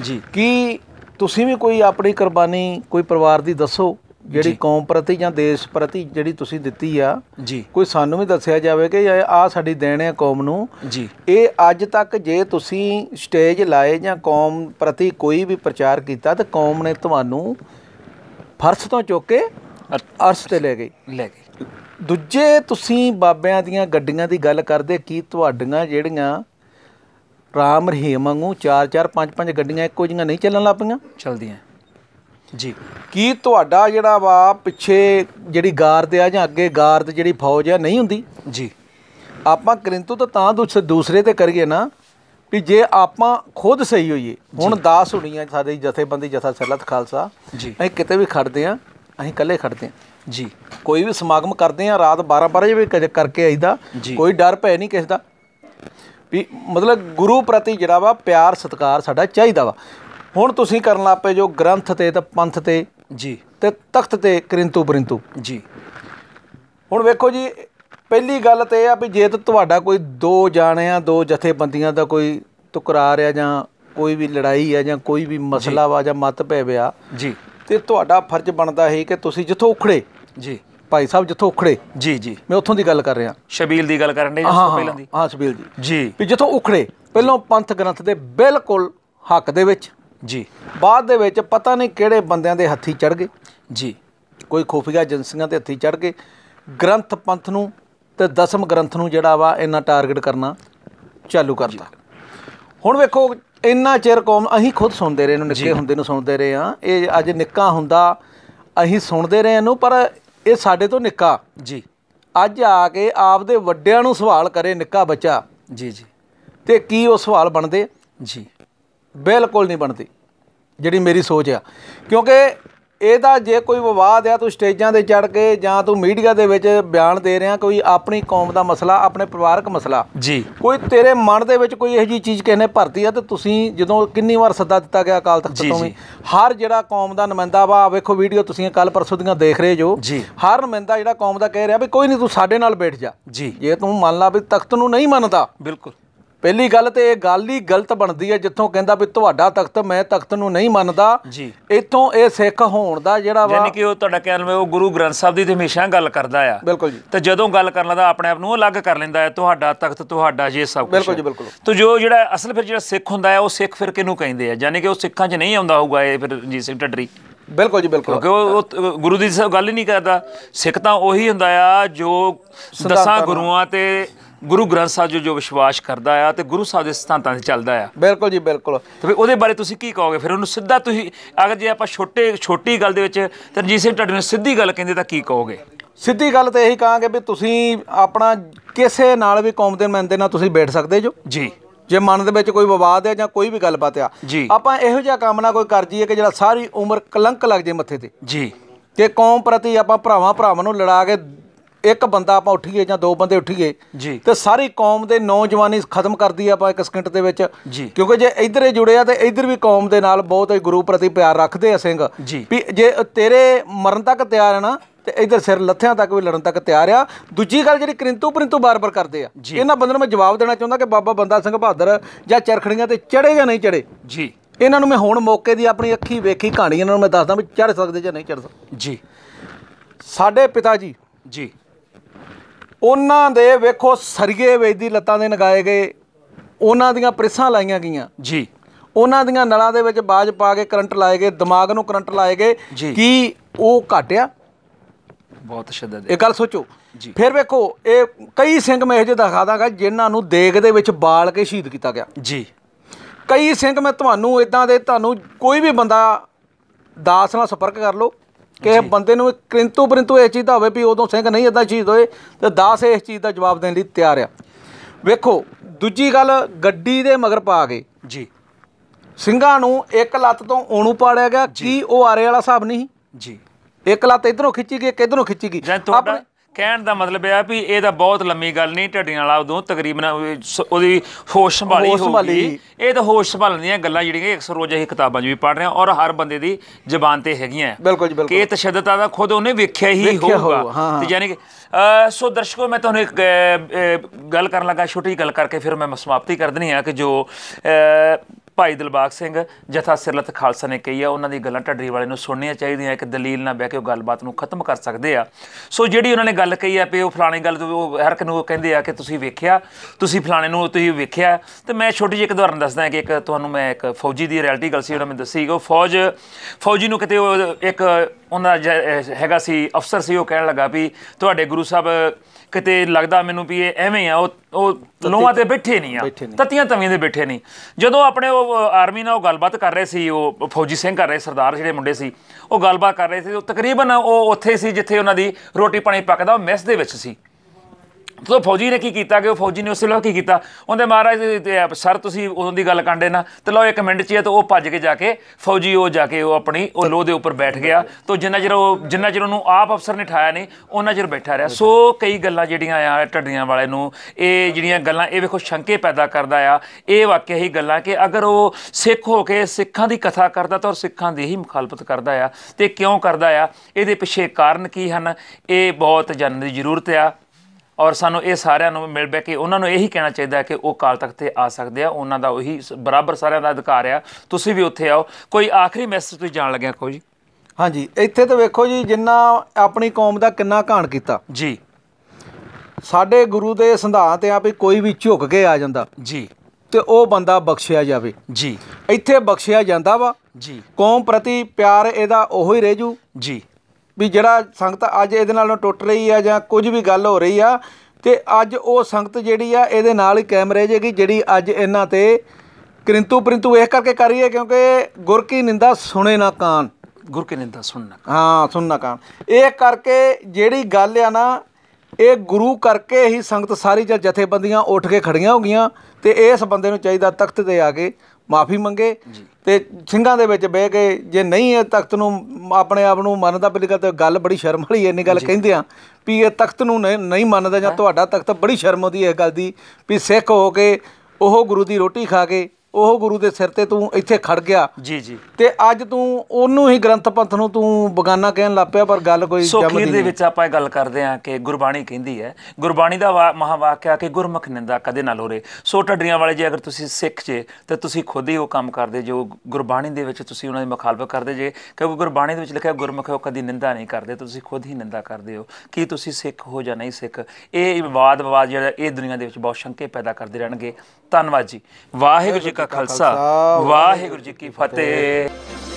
Speaker 2: ਜੀ ਕੀ ਤੁਸੀਂ ਵੀ ਕੋਈ ਆਪਣੀ ਕੁਰਬਾਨੀ ਕੋਈ ਪਰਿਵਾਰ ਦੀ ਦੱਸੋ ਜਿਹੜੀ ਕੌਮ ਪ੍ਰਤੀ ਜਾਂ ਦੇਸ਼ ਪ੍ਰਤੀ ਜਿਹੜੀ ਤੁਸੀਂ ਦਿੱਤੀ ਆ ਜੀ ਕੋਈ ਸਾਨੂੰ ਵੀ ਦੱਸਿਆ ਜਾਵੇ ਕਿ ਆ ਸਾਡੀ ਦੇਣ ਹੈ ਕੌਮ ਨੂੰ ਜੀ ਇਹ ਅੱਜ ਤੱਕ ਜੇ ਤੁਸੀਂ ਸਟੇਜ ਲਾਏ ਜਾਂ ਕੌਮ ਪ੍ਰਤੀ ਕੋਈ ਵੀ ਪ੍ਰਚਾਰ ਕੀਤਾ ਤਾਂ ਕੌਮ ਨੇ ਤੁਹਾਨੂੰ ਫਰਸ਼ ਤੋਂ ਚੁੱਕ ਕੇ ਅਰਸ਼ ਤੇ ਲੈ ਗਈ ਲੈ ਗਈ ਦੂਜੇ ਤੁਸੀਂ ਬਾਬਿਆਂ ਦੀਆਂ ਗੱਡੀਆਂ ਦੀ ਗੱਲ ਕਰਦੇ ਕੀ ਤੁਹਾਡੀਆਂ ਜਿਹੜੀਆਂ ਰਾਮ ਰਹੀਮ ਵਾਂਗੂ 4 4 5 5 ਗੱਡੀਆਂ ਇੱਕੋ ਜੀਆਂ ਨਹੀਂ ਚੱਲਣ ਲੱਪੀਆਂ ਚੱਲਦੀਆਂ ਚਲਦੀਆਂ ਜੀ ਕੀ ਤੁਹਾਡਾ ਜਿਹੜਾ ਵਾ ਪਿੱਛੇ ਜਿਹੜੀ ਗਾਰਦ ਆ ਜਾਂ ਅੱਗੇ ਗਾਰਦ ਜਿਹੜੀ ਫੌਜ ਆ ਨਹੀਂ ਹੁੰਦੀ ਜੀ ਆਪਾਂ ਕਰਿੰਤੂ ਤਾਂ ਤਾਂ ਦੂਸਰੇ ਤੇ ਕਰੀਏ ਨਾ ਵੀ ਜੇ ਆਪਾਂ ਖੁਦ ਸਹੀ ਹੋਈਏ ਹੁਣ 10 ਹੁਣੀਆਂ ਸਾਡੇ ਜਥੇਬੰਦੀ ਜਥਾ ਸਰਲਤ ਖਾਲਸਾ ਅਸੀਂ ਕਿਤੇ ਵੀ ਖੜਦੇ ਆ ਅਸੀਂ ਇਕੱਲੇ ਖੜਦੇ ਆ ਜੀ ਕੋਈ ਵੀ ਸਮਾਗਮ ਕਰਦੇ ਆ ਰਾਤ 12 ਵਜੇ ਵੀ ਕਰਕੇ ਆਈਦਾ ਕੋਈ ਡਰ ਭੈ ਨਹੀਂ ਕਿਸ ਦਾ ਵੀ ਮਤਲਬ ਗੁਰੂ ਪ੍ਰਤੀ ਜਿਹੜਾ ਵਾ ਪਿਆਰ ਸਤਕਾਰ ਸਾਡਾ ਚਾਹੀਦਾ ਵਾ ਹੁਣ ਤੁਸੀਂ ਕਰਨ ਲੱਗ ਪਏ ਜੋ ਗ੍ਰੰਥ ਤੇ ਤੇ ਪੰਥ ਤੇ ਜੀ ਤੇ ਤਖਤ ਤੇ ਕ੍ਰਿੰਤੂ ਪ੍ਰਿੰਤੂ ਜੀ ਹੁਣ ਵੇਖੋ ਜੀ ਪਹਿਲੀ ਗੱਲ ਤੇ ਇਹ ਆ ਵੀ ਜੇ ਤੁਹਾਡਾ ਕੋਈ ਦੋ ਆ ਦੋ ਜਥੇਬੰਦੀਆਂ ਦਾ ਕੋਈ ਟੁਕਰਾਰ ਆ ਜਾਂ ਕੋਈ ਵੀ ਲੜਾਈ ਆ ਜਾਂ ਕੋਈ ਵੀ ਮਸਲਾ ਵਾ ਜਾਂ ਪੈ ਆ ਜੀ ਤੇ ਤੁਹਾਡਾ ਫਰਜ਼ ਬਣਦਾ ਹੈ ਕਿ ਤੁਸੀਂ ਜਿੱਥੋਂ ਉਖੜੇ ਜੀ ਭਾਈ ਸਾਹਿਬ ਜਿੱਥੋਂ ਉਖੜੇ ਜੀ ਜੀ ਮੈਂ ਉੱਥੋਂ ਦੀ ਗੱਲ ਕਰ ਰਿਹਾ
Speaker 1: ਸ਼ਬੀਲ ਦੀ ਗੱਲ ਕਰਨ ਦੇ ਉਸ ਤੋਂ ਪਹਿਲਾਂ ਦੀ
Speaker 2: ਹਾਂ ਸ਼ਬੀਲ ਜੀ ਜੀ ਵੀ ਜਿੱਥੋਂ ਉਖੜੇ ਪਹਿਲਾਂ ਪੰਥ ਗ੍ਰੰਥ ਦੇ ਬਿਲਕੁਲ ਹੱਕ ਦੇ ਵਿੱਚ ਜੀ ਬਾਅਦ ਦੇ ਵਿੱਚ ਪਤਾ ਨਹੀਂ ਕਿਹੜੇ ਬੰਦਿਆਂ ਦੇ ਹੱਥੀ ਚੜ ਗਏ ਜੀ ਕੋਈ ਖੋਫੀਆ ਏਜੰਸੀਆਂ ਦੇ ਹੱਥੀ ਚੜ ਗਏ ਗ੍ਰੰਥ ਪੰਥ ਨੂੰ ਤੇ ਦਸਮ ਗ੍ਰੰਥ ਨੂੰ ਜਿਹੜਾ ਵਾ ਇਹਨਾਂ ਟਾਰਗੇਟ ਕਰਨਾ ਚਾਲੂ ਕਰਤਾ ਹੁਣ ਵੇਖੋ ਇੰਨਾ ਚਿਰ ਕੌਮ ਅਸੀਂ ਖੁਦ ਸੁਣਦੇ ਰਹੇ ਇਹਨੂੰ ਨਿੱਕੇ ਹੁੰਦੇ ਨੂੰ ਸੁਣਦੇ ਰਹੇ ਆ ਇਹ ਅੱਜ ਨਿੱਕਾ ਹੁੰਦਾ ਅਸੀਂ ਸੁਣਦੇ ਰਹੇ ਇਹਨੂੰ ਪਰ ਇਹ ਸਾਡੇ ਤੋਂ ਨਿੱਕਾ ਜੀ ਅੱਜ ਆ ਕੇ ਆਪਦੇ ਵੱਡਿਆਂ ਨੂੰ ਸਵਾਲ ਕਰੇ ਨਿੱਕਾ ਬੱਚਾ ਜੀ ਜੀ ਤੇ ਕੀ ਉਹ ਸਵਾਲ ਬਣਦੇ ਜੀ ਬਿਲਕੁਲ ਨਹੀਂ ਬਣਦੀ ਜਿਹੜੀ ਮੇਰੀ ਸੋਚ ਆ ਕਿਉਂਕਿ ਇਹ ਤਾਂ ਜੇ ਕੋਈ ਵਿਵਾਦ ਆ ਤੂੰ ਸਟੇਜਾਂ ਤੇ ਚੜ ਕੇ ਜਾਂ ਤੂੰ ਮੀਡੀਆ ਦੇ ਵਿੱਚ ਬਿਆਨ ਦੇ ਰਿਹਾ ਕੋਈ ਆਪਣੀ ਕੌਮ ਦਾ ਮਸਲਾ ਆਪਣੇ ਪਰਿਵਾਰਕ ਮਸਲਾ ਜੀ ਕੋਈ ਤੇਰੇ ਮਨ ਦੇ ਵਿੱਚ ਕੋਈ ਇਹੋ ਜੀ ਚੀਜ਼ ਕਿਸ ਨੇ ਭਰਤੀ ਆ ਤੇ ਤੁਸੀਂ ਜਦੋਂ ਕਿੰਨੀ ਵਾਰ ਸੱਦਾ ਦਿੱਤਾ ਗਿਆ ਅਕਾਲ ਤਖਤ ਤੋਂ ਵੀ ਹਰ ਜਿਹੜਾ ਕੌਮ ਦਾ ਨੁਮਾਇੰਦਾ ਵਾ ਵੇਖੋ ਵੀਡੀਓ ਤੁਸੀਂ ਕੱਲ ਪਰਸੋਂ ਦੀਆਂ ਦੇਖ ਰਹੇ ਜੋ ਹਰ ਨੁਮਾਇੰਦਾ ਜਿਹੜਾ ਕੌਮ ਦਾ ਕਹਿ ਰਿਹਾ ਵੀ ਕੋਈ ਨਹੀਂ ਤੂੰ ਸਾਡੇ ਨਾਲ ਬੈਠ ਜਾ ਜੀ ਜੇ ਤੂੰ ਮੰਨ ਲਾ ਵੀ ਤਖਤ ਨੂੰ ਨਹੀਂ ਮੰਨਦਾ ਬਿਲਕੁਲ ਪਹਿਲੀ ਗੱਲ ਤੇ ਇਹ ਗੱਲ ਹੀ ਗਲਤ ਬਣਦੀ ਹੈ ਜਿੱਥੋਂ ਕਹਿੰਦਾ ਵੀ ਤੁਹਾਡਾ ਤਖਤ ਮੈਂ ਤਖਤ ਨੂੰ ਨਹੀਂ ਮੰਨਦਾ ਜੀ ਇੱਥੋਂ ਇਹ ਸਿੱਖ ਹੋਣ ਦਾ ਜਿਹੜਾ ਵਾ ਯਾਨੀ
Speaker 1: ਕਿ ਉਹ ਤੁਹਾਡਾ ਕਹਿਣ ਮੈਂ ਉਹ ਗੁਰੂ ਗ੍ਰੰਥ ਸਾਹਿਬ ਦੀ ਤੇ ਹਮੇਸ਼ਾ ਗੱਲ ਕਰਦਾ ਆ ਬਿਲਕੁਲ ਜੀ ਤੇ ਜਦੋਂ ਗੱਲ ਕਰਨ ਲੱਗਾ ਆਪਣੇ ਆਪ ਨੂੰ ਉਹ ਅਲੱਗ ਕਰ ਲੈਂਦਾ ਹੈ ਤੁਹਾਡਾ ਤਖਤ ਤੁਹਾਡਾ ਜੇ ਸਭ ਕੁਝ ਬਿਲਕੁਲ ਜੀ ਬਿਲਕੁਲ ਤੋ ਜੋ ਜਿਹੜਾ ਅਸਲ ਫਿਰ ਜਿਹੜਾ ਸਿੱਖ ਹੁੰਦਾ ਹੈ ਉਹ ਸਿੱਖ ਫਿਰ ਕਿਹਨੂੰ ਕਹਿੰਦੇ ਆ ਯਾਨੀ ਕਿ ਉਹ ਸਿੱਖਾਂ 'ਚ ਨਹੀਂ ਆਉਂਦਾ ਹੋਊਗਾ ਇਹ ਫਿਰ ਜੀ ਸਿੰਘ ਢੱਡਰੀ ਬਿਲਕੁਲ ਜੀ ਬਿਲਕੁਲ ਕਿਉਂਕਿ ਉਹ ਗੁਰੂ ਦੀ ਗੱਲ ਹੀ ਨਹੀਂ ਕਰਦਾ ਸਿੱਖ ਤਾਂ ਉਹੀ ਹੁੰਦਾ ਆ ਜੋ ਦਸਾਂ ਗੁਰੂਆਂ ਤੇ ਗੁਰੂ ਗ੍ਰੰਥ ਸਾਹਿਬ ਜੋ ਜੋ ਵਿਸ਼ਵਾਸ ਕਰਦਾ ਆ ਤੇ ਗੁਰੂ ਸਾਹਿਬ ਦੇ ਸਿਧਾਂਤਾਂ ਤੇ ਚੱਲਦਾ ਆ ਬਿਲਕੁਲ ਜੀ ਬਿਲਕੁਲ ਤੇ ਫਿਰ ਉਹਦੇ ਬਾਰੇ ਤੁਸੀਂ ਕੀ ਕਹੋਗੇ ਫਿਰ ਉਹਨੂੰ ਸਿੱਧਾ ਤੁਸੀਂ ਅਗਰ ਜੇ ਆਪਾਂ ਛੋਟੇ ਛੋਟੀ ਗੱਲ ਦੇ ਵਿੱਚ ਤੇ ਰਣਜੀਤ ਸਿੰਘ ਤੁਹਾਡੇ ਨੇ ਸਿੱਧੀ ਗੱਲ ਕਹਿੰਦੇ ਤਾਂ ਕੀ ਕਹੋਗੇ
Speaker 2: ਸਿੱਧੀ ਗੱਲ ਤੇ ਇਹੀ ਕਹਾਂਗੇ ਵੀ ਤੁਸੀਂ ਆਪਣਾ ਕਿਸੇ ਨਾਲ ਵੀ ਕੌਮ ਦੇ ਮੰਦੇ ਨਾਲ ਤੁਸੀਂ ਬੈਠ ਸਕਦੇ ਜੋ ਜੀ ਜੇ ਮਨ ਦੇ ਵਿੱਚ ਕੋਈ ਵਿਵਾਦ ਹੈ ਜਾਂ ਕੋਈ ਵੀ ਗੱਲਬਾਤ ਆ ਆਪਾਂ ਇਹੋ ਜਿਹਾ ਕੰਮ ਨਾ ਕੋਈ ਕਰ ਜੀਏ ਕਿ ਜਿਹੜਾ ਸਾਰੀ ਉਮਰ ਕਲੰਕ ਲੱਗ ਜੇ ਮੱਥੇ ਤੇ ਜੀ ਕਿ ਕੌਮ ਪ੍ਰਤੀ ਆਪਾਂ ਭਰਾਵਾਂ ਭਰਾਵਾਂ ਨੂੰ ਲੜਾ ਕੇ ਇੱਕ ਬੰਦਾ ਆਪਾਂ ਉੱਠੀਏ ਜਾਂ ਦੋ ਬੰਦੇ ਉੱਠੀਏ ਤੇ ਸਾਰੀ ਕੌਮ ਦੇ ਨੌਜਵਾਨੀ ਖਤਮ ਕਰਦੀ ਆਪਾਂ ਇੱਕ ਸਕਿੰਟ ਦੇ ਵਿੱਚ ਕਿਉਂਕਿ ਜੇ ਇਧਰੇ ਜੁੜੇ ਆ ਤੇ ਇਧਰ ਵੀ ਕੌਮ ਦੇ ਨਾਲ ਬਹੁਤ ਹੀ ਗੁਰੂ ਪ੍ਰਤੀ ਪਿਆਰ ਰੱਖਦੇ ਆ ਸਿੰਘ ਵੀ ਜੇ ਤੇਰੇ ਮਰਨ ਤੱਕ ਤਿਆਰ ਆ ਨਾ ਤੇ ਇਧਰ ਸਿਰ ਲੱਥਿਆਂ ਤੱਕ ਵੀ ਲੜਨ ਤੱਕ ਤਿਆਰ ਆ ਦੂਜੀ ਗੱਲ ਜਿਹੜੀ ਕ੍ਰਿੰਤੂ ਪ੍ਰਿੰਤੂ ਬਾਰ-ਬਾਰ ਕਰਦੇ ਆ ਇਹਨਾਂ ਬੰਦਿਆਂ ਨੂੰ ਮੈਂ ਜਵਾਬ ਦੇਣਾ ਚਾਹੁੰਦਾ ਕਿ ਬਾਬਾ ਬੰਦਾ ਸਿੰਘ ਬਹਾਦਰ ਜਾਂ ਚਰਖੜੀਆਂ ਤੇ ਚੜੇ ਜਾਂ ਨਹੀਂ ਚੜੇ ਜੀ ਇਹਨਾਂ ਨੂੰ ਮੈਂ ਹੁਣ ਮੌਕੇ ਦੀ ਆਪਣੀ ਅੱਖੀ ਵੇਖੀ ਕਹਾਣੀ ਇਹਨਾਂ ਨੂੰ ਮੈਂ ਦੱਸਦਾ ਵੀ ਚੜ ਸਕਦੇ ਜਾਂ ਨਹੀਂ ਚੜ ਸਕਦੇ ਜੀ ਸਾਡੇ ਪਿਤਾ ਜੀ ਜੀ ਉਹਨਾਂ ਦੇ ਵੇਖੋ ਸਰੀਏ ਵੇਚ ਦੀ ਲੱਤਾਂ ਦੇ ਨਗਾਏ ਗਏ ਉਹਨਾਂ ਦੀਆਂ ਪ੍ਰੈਸਾਂ ਲਾਈਆਂ ਗਈਆਂ ਜੀ ਉਹਨਾਂ ਦੀਆਂ ਨਲਾਂ ਦੇ ਵਿੱਚ ਬਾਜ ਪਾ ਕੇ ਕਰੰਟ ਲਾਏ ਗਏ ਦਿਮਾਗ ਨੂੰ ਕਰੰਟ ਲਾਏ ਗਏ ਕੀ ਉਹ ਘਟਿਆ
Speaker 1: ਬਹੁਤ ਸ਼ਦਦ ਇਹ
Speaker 2: ਗੱਲ ਸੋਚੋ ਜੀ ਫਿਰ ਵੇਖੋ ਇਹ ਕਈ ਸਿੰਘ ਮੈਂ ਇਹ ਜੇ ਦਿਖਾ ਦਾਂਗਾ ਜਿਨ੍ਹਾਂ ਨੂੰ ਦੇਗ ਦੇ ਵਿੱਚ ਬਾਲ ਕੇ ਸ਼ਹੀਦ ਕੀਤਾ ਗਿਆ ਜੀ ਕਈ ਸਿੰਘ ਮੈਂ ਤੁਹਾਨੂੰ ਇਦਾਂ ਦੇ ਤੁਹਾਨੂੰ ਕੋਈ ਵੀ ਬੰਦਾ ਦਾਸ ਨਾਲ ਸੰਪਰਕ ਕਰ ਲਓ ਕਿ ਬੰਦੇ ਨੂੰ ਕਿੰਤੂ ਬ੍ਰਿੰਤੂ ਇਹ ਚੀਜ਼ ਦਾ ਹੋਵੇ ਵੀ ਉਦੋਂ ਸਿੰਘ ਨਹੀਂ ਇਦਾਂ ਚੀਜ਼ ਹੋਏ ਤੇ ਦਾਸ ਇਸ ਚੀਜ਼ ਦਾ ਜਵਾਬ ਦੇਣ ਲਈ ਤਿਆਰ ਆ ਵੇਖੋ ਦੂਜੀ ਗੱਲ ਗੱਡੀ ਦੇ ਮਗਰ ਪਾ ਕੇ ਜੀ ਸਿੰਘਾਂ ਨੂੰ ਇੱਕ ਲੱਤ ਤੋਂ ਓਣੂ ਪਾੜਿਆ ਗਿਆ ਕੀ ਉਹ ਆਰੇ ਵਾਲਾ ਹਿਸਾਬ ਨਹੀਂ ਜੀ ਇੱਕ ਲੱਤ ਇਧਰੋਂ ਖਿੱਚੀ ਗਈ ਇੱਕ ਇਧਰੋਂ ਖਿੱਚੀ ਗਈ
Speaker 1: ਆਪਣੇ ਕਹਿਣ ਦਾ ਮਤਲਬ ਹੈ ਵੀ ਇਹ ਤਾਂ ਬਹੁਤ ਲੰਮੀ ਗੱਲ ਨਹੀਂ ਢੱਡੀ ਨਾਲ ਉਦੋਂ ਤਕਰੀਬਨ ਉਹਦੀ ਹੋਸ਼ ਸੰਭਾਲੀ ਹੋਊਗੀ ਇਹ ਤਾਂ ਹੋਸ਼ ਸੰਭਾਲਣ ਦੀਆਂ ਗੱਲਾਂ ਜਿਹੜੀਆਂ 100 ਰੋਜ਼ ਅਸੀਂ ਕਿਤਾਬਾਂ 'ਚ ਵੀ ਪੜ੍ਹ ਰਹੇ ਹਾਂ ਔਰ ਹਰ ਬੰਦੇ ਦੀ ਜ਼ਬਾਨ ਤੇ ਹੈਗੀਆਂ ਬਿਲਕੁਲ ਜੀ ਬਿਲਕੁਲ ਕਿ ਤਸ਼ੱਦਦ ਦਾ ਖੁਦ ਉਹਨੇ ਵੇਖਿਆ ਹੀ ਹੋਊਗਾ ਤੇ ਯਾਨੀ ਕਿ ਸੋ ਦਰਸ਼ਕੋ ਮੈਂ ਤੁਹਾਨੂੰ ਇੱਕ ਗੱਲ ਕਰਨ ਲੱਗਾ ਛੋਟੀ ਗੱਲ ਕਰਕੇ ਫਿਰ ਮੈਂ ਸਮਾਪਤੀ ਕਰ ਦਿੰਨੀ ਆ ਕਿ ਜੋ ਭਾਈ ਦਿਲਬਾਗ ਸਿੰਘ ਜਥਾ ਸਿਰਲਤ ਖਾਲਸਾ ਨੇ ਕਹੀ ਆ ਉਹਨਾਂ ਦੀ ਗੱਲਾਂ ਢੱਡਰੀ ਵਾਲੇ ਨੂੰ ਸੁਣਨੀਆਂ ਚਾਹੀਦੀਆਂ ਇੱਕ ਦਲੀਲ ਨਾਲ ਬਹਿ ਕੇ ਉਹ ਗੱਲਬਾਤ ਨੂੰ ਖਤਮ ਕਰ ਸਕਦੇ ਆ ਸੋ ਜਿਹੜੀ ਉਹਨਾਂ ਨੇ ਗੱਲ ਕਹੀ ਆ ਪਈ ਉਹ ਫਲਾਣੇ ਗੱਲ ਤੋਂ ਉਹ ਹਰਕ ਨੂੰ ਕਹਿੰਦੇ ਆ ਕਿ ਤੁਸੀਂ ਵੇਖਿਆ ਤੁਸੀਂ ਫਲਾਣੇ ਨੂੰ ਤੁਸੀਂ ਵੇਖਿਆ ਤੇ ਮੈਂ ਛੋਟੀ ਜਿਹੀ ਇੱਕ ਦੁਹਰਨ ਦੱਸਦਾ ਕਿ ਇੱਕ ਤੁਹਾਨੂੰ ਮੈਂ ਇੱਕ ਫੌਜੀ ਦੀ ਰਿਐਲਿਟੀ ਗੱਲ ਸੀ ਉਹਨਾਂ ਮੈਂ ਦੱਸੀ ਕਿ ਉਹ ਫੌਜ ਫੌਜੀ ਨੂੰ ਕਿਤੇ ਇੱਕ ਉਹਨਾਂ ਦਾ ਹੈਗਾ ਸੀ ਅਫਸਰ ਸੀ ਉਹ ਕਹਿਣ ਲੱਗਾ ਵੀ ਤੁਹਾਡੇ ਗੁਰੂ ਸਾਹਿਬ ਕਿਤੇ ਲੱਗਦਾ ਮੈਨੂੰ ਵੀ ਇਹ ਐਵੇਂ ਆ ਉਹ ਉਹ ਲੋਹਾਂ ਤੇ ਬੈਠੇ ਨਹੀਂ ਆ ਤਤੀਆਂ ਤਵੀਆਂ ਦੇ ਬੈਠੇ ਨਹੀਂ ਜਦੋਂ ਆਪਣੇ ਉਹ ਆਰਮੀ ਨਾਲ ਉਹ ਗੱਲਬਾਤ ਕਰ ਰਹੇ ਸੀ ਉਹ ਫੌਜੀ ਸਿੰਘ ਕਰ ਰਹੇ ਸਰਦਾਰ ਜਿਹੜੇ ਮੁੰਡੇ ਸੀ ਉਹ ਗੱਲਬਾਤ ਕਰ ਰਹੇ ਸੀ ਉਹ ਤਕਰੀਬਨ ਉਹ ਉੱਥੇ ਸੀ ਜਿੱਥੇ ਉਹਨਾਂ ਦੀ ਰੋਟੀ ਪਾਣੀ ਪੱਕਦਾ ਉਹ ਮੈਸ ਦੇ ਵਿੱਚ ਸੀ ਤੋ ਫੌਜੀ ਨੇ ਕੀ ਕੀਤਾ ਕਿ ਉਹ ਫੌਜੀ ਨੇ ਉਸੇ ਲੋ ਕੀ ਕੀਤਾ ਉਹਦੇ ਮਹਾਰਾਜ ਸਰ ਤੁਸੀਂ ਉਹਨਾਂ ਦੀ ਗੱਲ ਕਾਂਡੇ ਨਾ ਤੇ ਲਓ ਇੱਕ ਮਿੰਟ ਚ ਤਾਂ ਉਹ ਭੱਜ ਕੇ ਜਾ ਕੇ ਫੌਜੀ ਉਹ ਜਾ ਕੇ ਉਹ ਆਪਣੀ ਉਹ ਲੋਹ ਦੇ ਉੱਪਰ ਬੈਠ ਗਿਆ ਤੋ ਜਿੰਨਾ ਚਿਰ ਉਹ ਜਿੰਨਾ ਚਿਰ ਉਹਨੂੰ ਆਪ ਅਫਸਰ ਨੇ ਠਾਇਆ ਨਹੀਂ ਉਹਨਾਂ ਚਿਰ ਬੈਠਾ ਰਿਹਾ ਸੋ ਕਈ ਗੱਲਾਂ ਜਿਹੜੀਆਂ ਆ ਟੱਡੀਆਂ ਵਾਲੇ ਨੂੰ ਇਹ ਜਿਹੜੀਆਂ ਗੱਲਾਂ ਇਹ ਵੇਖੋ ਸ਼ੰਕੇ ਪੈਦਾ ਕਰਦਾ ਆ ਇਹ ਵਾਕਿਆ ਹੀ ਗੱਲਾਂ ਕਿ ਅਗਰ ਉਹ ਸਿੱਖ ਹੋ ਕੇ ਸਿੱਖਾਂ ਦੀ ਕਥਾ ਕਰਦਾ ਤਾਂ ਉਹ ਸਿੱਖਾਂ ਦੀ ਹੀ ਮੁਖਾਲਫਤ ਕਰਦਾ ਆ ਤੇ ਕਿਉਂ ਕਰਦਾ ਆ ਇਹਦੇ ਪਿੱਛੇ ਕਾਰਨ ਕੀ ਹਨ ਇਹ ਬਹੁਤ ਜਾਣਨ ਦੀ ਜ਼ਰੂਰਤ ਆ ਔਰ ਸਾਨੂੰ ਇਹ ਸਾਰਿਆਂ ਨੂੰ ਮਿਲ ਬੈ ਕੇ ਉਹਨਾਂ ਨੂੰ ਇਹੀ ਕਹਿਣਾ ਚਾਹੀਦਾ ਕਿ ਉਹ ਕਾਲ ਤੱਕ ਤੇ ਆ ਸਕਦੇ ਆ ਉਹਨਾਂ ਦਾ ਉਹੀ ਬਰਾਬਰ ਸਾਰਿਆਂ ਦਾ ਅਧਿਕਾਰ ਆ ਤੁਸੀਂ ਵੀ ਉੱਥੇ ਆਓ ਕੋਈ ਆਖਰੀ ਮੈਸੇਜ ਤੁਸੀਂ ਜਾਣ ਲੱਗਿਆ ਕੋ ਜੀ
Speaker 2: ਹਾਂਜੀ ਇੱਥੇ ਤਾਂ ਵੇਖੋ ਜੀ ਜਿੰਨਾ ਆਪਣੀ ਕੌਮ ਦਾ ਕਿੰਨਾ ਘਾਣ ਕੀਤਾ ਜੀ ਸਾਡੇ ਗੁਰੂ ਦੇ ਸਿਧਾਂਤ ਆ ਵੀ ਕੋਈ ਵੀ ਝੁੱਕ ਕੇ ਆ ਜਾਂਦਾ ਜੀ ਤੇ ਉਹ ਬੰਦਾ ਬਖਸ਼ਿਆ ਜਾਵੇ ਜੀ ਇੱਥੇ ਬਖਸ਼ਿਆ ਜਾਂਦਾ ਵਾ ਜੀ ਕੌਮ ਪ੍ਰਤੀ ਪਿਆਰ ਇਹਦਾ ਉਹੀ ਰਹਿ ਜੂ ਜੀ ਵੀ ਜਿਹੜਾ ਸੰਗਤ ਅੱਜ ਇਹਦੇ ਨਾਲੋਂ ਟੁੱਟ ਰਹੀ ਆ ਜਾਂ ਕੁਝ ਵੀ ਗੱਲ ਹੋ ਰਹੀ ਆ ਤੇ ਅੱਜ ਉਹ ਸੰਗਤ ਜਿਹੜੀ ਆ ਇਹਦੇ ਨਾਲ ਹੀ ਕੈਮਰੇ ਜੇਗੀ ਜਿਹੜੀ ਅੱਜ ਇਹਨਾਂ ਤੇ ਕਿਰੰਤੂ ਪ੍ਰਿੰਤੂ ਇਹ ਕਰਕੇ ਕਰ ਰਹੀ ਹੈ ਕਿਉਂਕਿ ਗੁਰ ਕੀ ਨਿੰਦਾ ਸੁਣੇ ਨਾ ਕਾਨ ਗੁਰ ਕੀ ਨਿੰਦਾ ਸੁਣ ਨਾ ਹਾਂ ਸੁਣ ਨਾ ਕਾਨ ਇਹ ਕਰਕੇ ਜਿਹੜੀ ਗੱਲ ਆ ਨਾ ਇਹ ਗੁਰੂ ਕਰਕੇ ਹੀ ਸੰਗਤ ਸਾਰੀ ਜਥੇਬੰਦੀਆਂ ਉੱਠ ਕੇ ਖੜੀਆਂ ਹੋ ਗਈਆਂ ਤੇ ਇਸ ਬੰਦੇ ਨੂੰ ਚਾਹੀਦਾ ਤਖਤ ਤੇ ਆ ਕੇ ਮਾਫੀ ਮੰਗੇ ਤੇ ਸਿੰਘਾਂ ਦੇ ਵਿੱਚ ਬਹਿ ਕੇ ਜੇ ਨਹੀਂ ਇਹ ਤਖਤ ਨੂੰ ਆਪਣੇ ਆਪ ਨੂੰ ਮੰਨਦਾ ਬਿਲਕੁਲ ਤੇ ਗੱਲ ਬੜੀ ਸ਼ਰਮ ਵਾਲੀ ਇੰਨੀ ਗੱਲ ਕਹਿੰਦੇ ਆ ਵੀ ਇਹ ਤਖਤ ਨੂੰ ਨਹੀਂ ਮੰਨਦਾ ਜਾਂ ਤੁਹਾਡਾ ਤਖਤ ਬੜੀ ਸ਼ਰਮ ਆਉਂਦੀ ਇਸ ਗੱਲ ਦੀ ਵੀ ਸਿੱਖ ਹੋ ਕੇ ਉਹ ਗੁਰੂ ਦੀ ਰੋਟੀ ਖਾ ਕੇ ਉਹ ਗੁਰੂ ਦੇ ਸਿਰ ਤੇ ਤੂੰ ਇੱਥੇ ਖੜ ਗਿਆ ਜੀ ਜੀ ਤੇ ਅੱਜ ਤੂੰ ਉਹਨੂੰ ਹੀ ਗ੍ਰੰਥ ਪੰਥ ਨੂੰ ਤੂੰ ਬਗਾਨਾ ਕਹਿਣ ਲੱਪਿਆ ਪਰ ਗੱਲ ਕੋਈ ਜਮਦੀ ਨਹੀਂ ਸੋ ਦੇ ਵਿੱਚ
Speaker 1: ਆਪਾਂ ਇਹ ਗੱਲ ਕਰਦੇ ਆ ਕਿ ਗੁਰਬਾਣੀ ਕਹਿੰਦੀ ਹੈ ਗੁਰਬਾਣੀ ਦਾ ਮਹਾਵਾਕਿਆ ਕਿ ਗੁਰਮੁਖ ਨਿੰਦਾ ਕਦੇ ਨਾ ਲੋਰੇ ਸੋ ਟੱਡਰੀਆਂ ਵਾਲੇ ਜੇ ਅਗਰ ਤੁਸੀਂ ਸਿੱਖ ਜੇ ਤੇ ਤੁਸੀਂ ਖੁਦ ਹੀ ਉਹ ਕੰਮ ਕਰਦੇ ਜੋ ਗੁਰਬਾਣੀ ਦੇ ਵਿੱਚ ਤੁਸੀਂ ਉਹਨਾਂ ਦੀ ਮੁਖਾਲਫਤ ਕਰਦੇ ਜੇ ਕਿਉਂਕਿ ਗੁਰਬਾਣੀ ਦੇ ਵਿੱਚ ਲਿਖਿਆ ਗੁਰਮੁਖ ਉਹ ਕਦੀ ਨਿੰਦਾ ਨਹੀਂ ਕਰਦੇ ਤੁਸੀਂ ਖੁਦ ਹੀ ਨਿੰਦਾ ਕਰਦੇ ਹੋ ਕੀ ਤੁਸੀਂ ਸਿੱਖ ਹੋ ਜਾਂ ਨਹੀਂ ਸਿੱਖ ਇਹ ਵਿਵਾਦ ਵਿਵਾਦ ਜਿਹੜਾ ਇਹ ਦੁਨੀਆ ਦੇ ਵਿੱਚ ਬਹੁਤ ਸ਼ੰਕੇ ਪੈਦਾ ਕਰਦੇ ਰਹਿਣਗੇ ਧੰਨਵਾਦ ਜੀ ਵਾਹਿਗੁਰੂ ਜੀ ਕਾ ਖਾਲਸਾ ਵਾਹਿਗੁਰੂ ਜੀ ਕੀ ਫਤਿਹ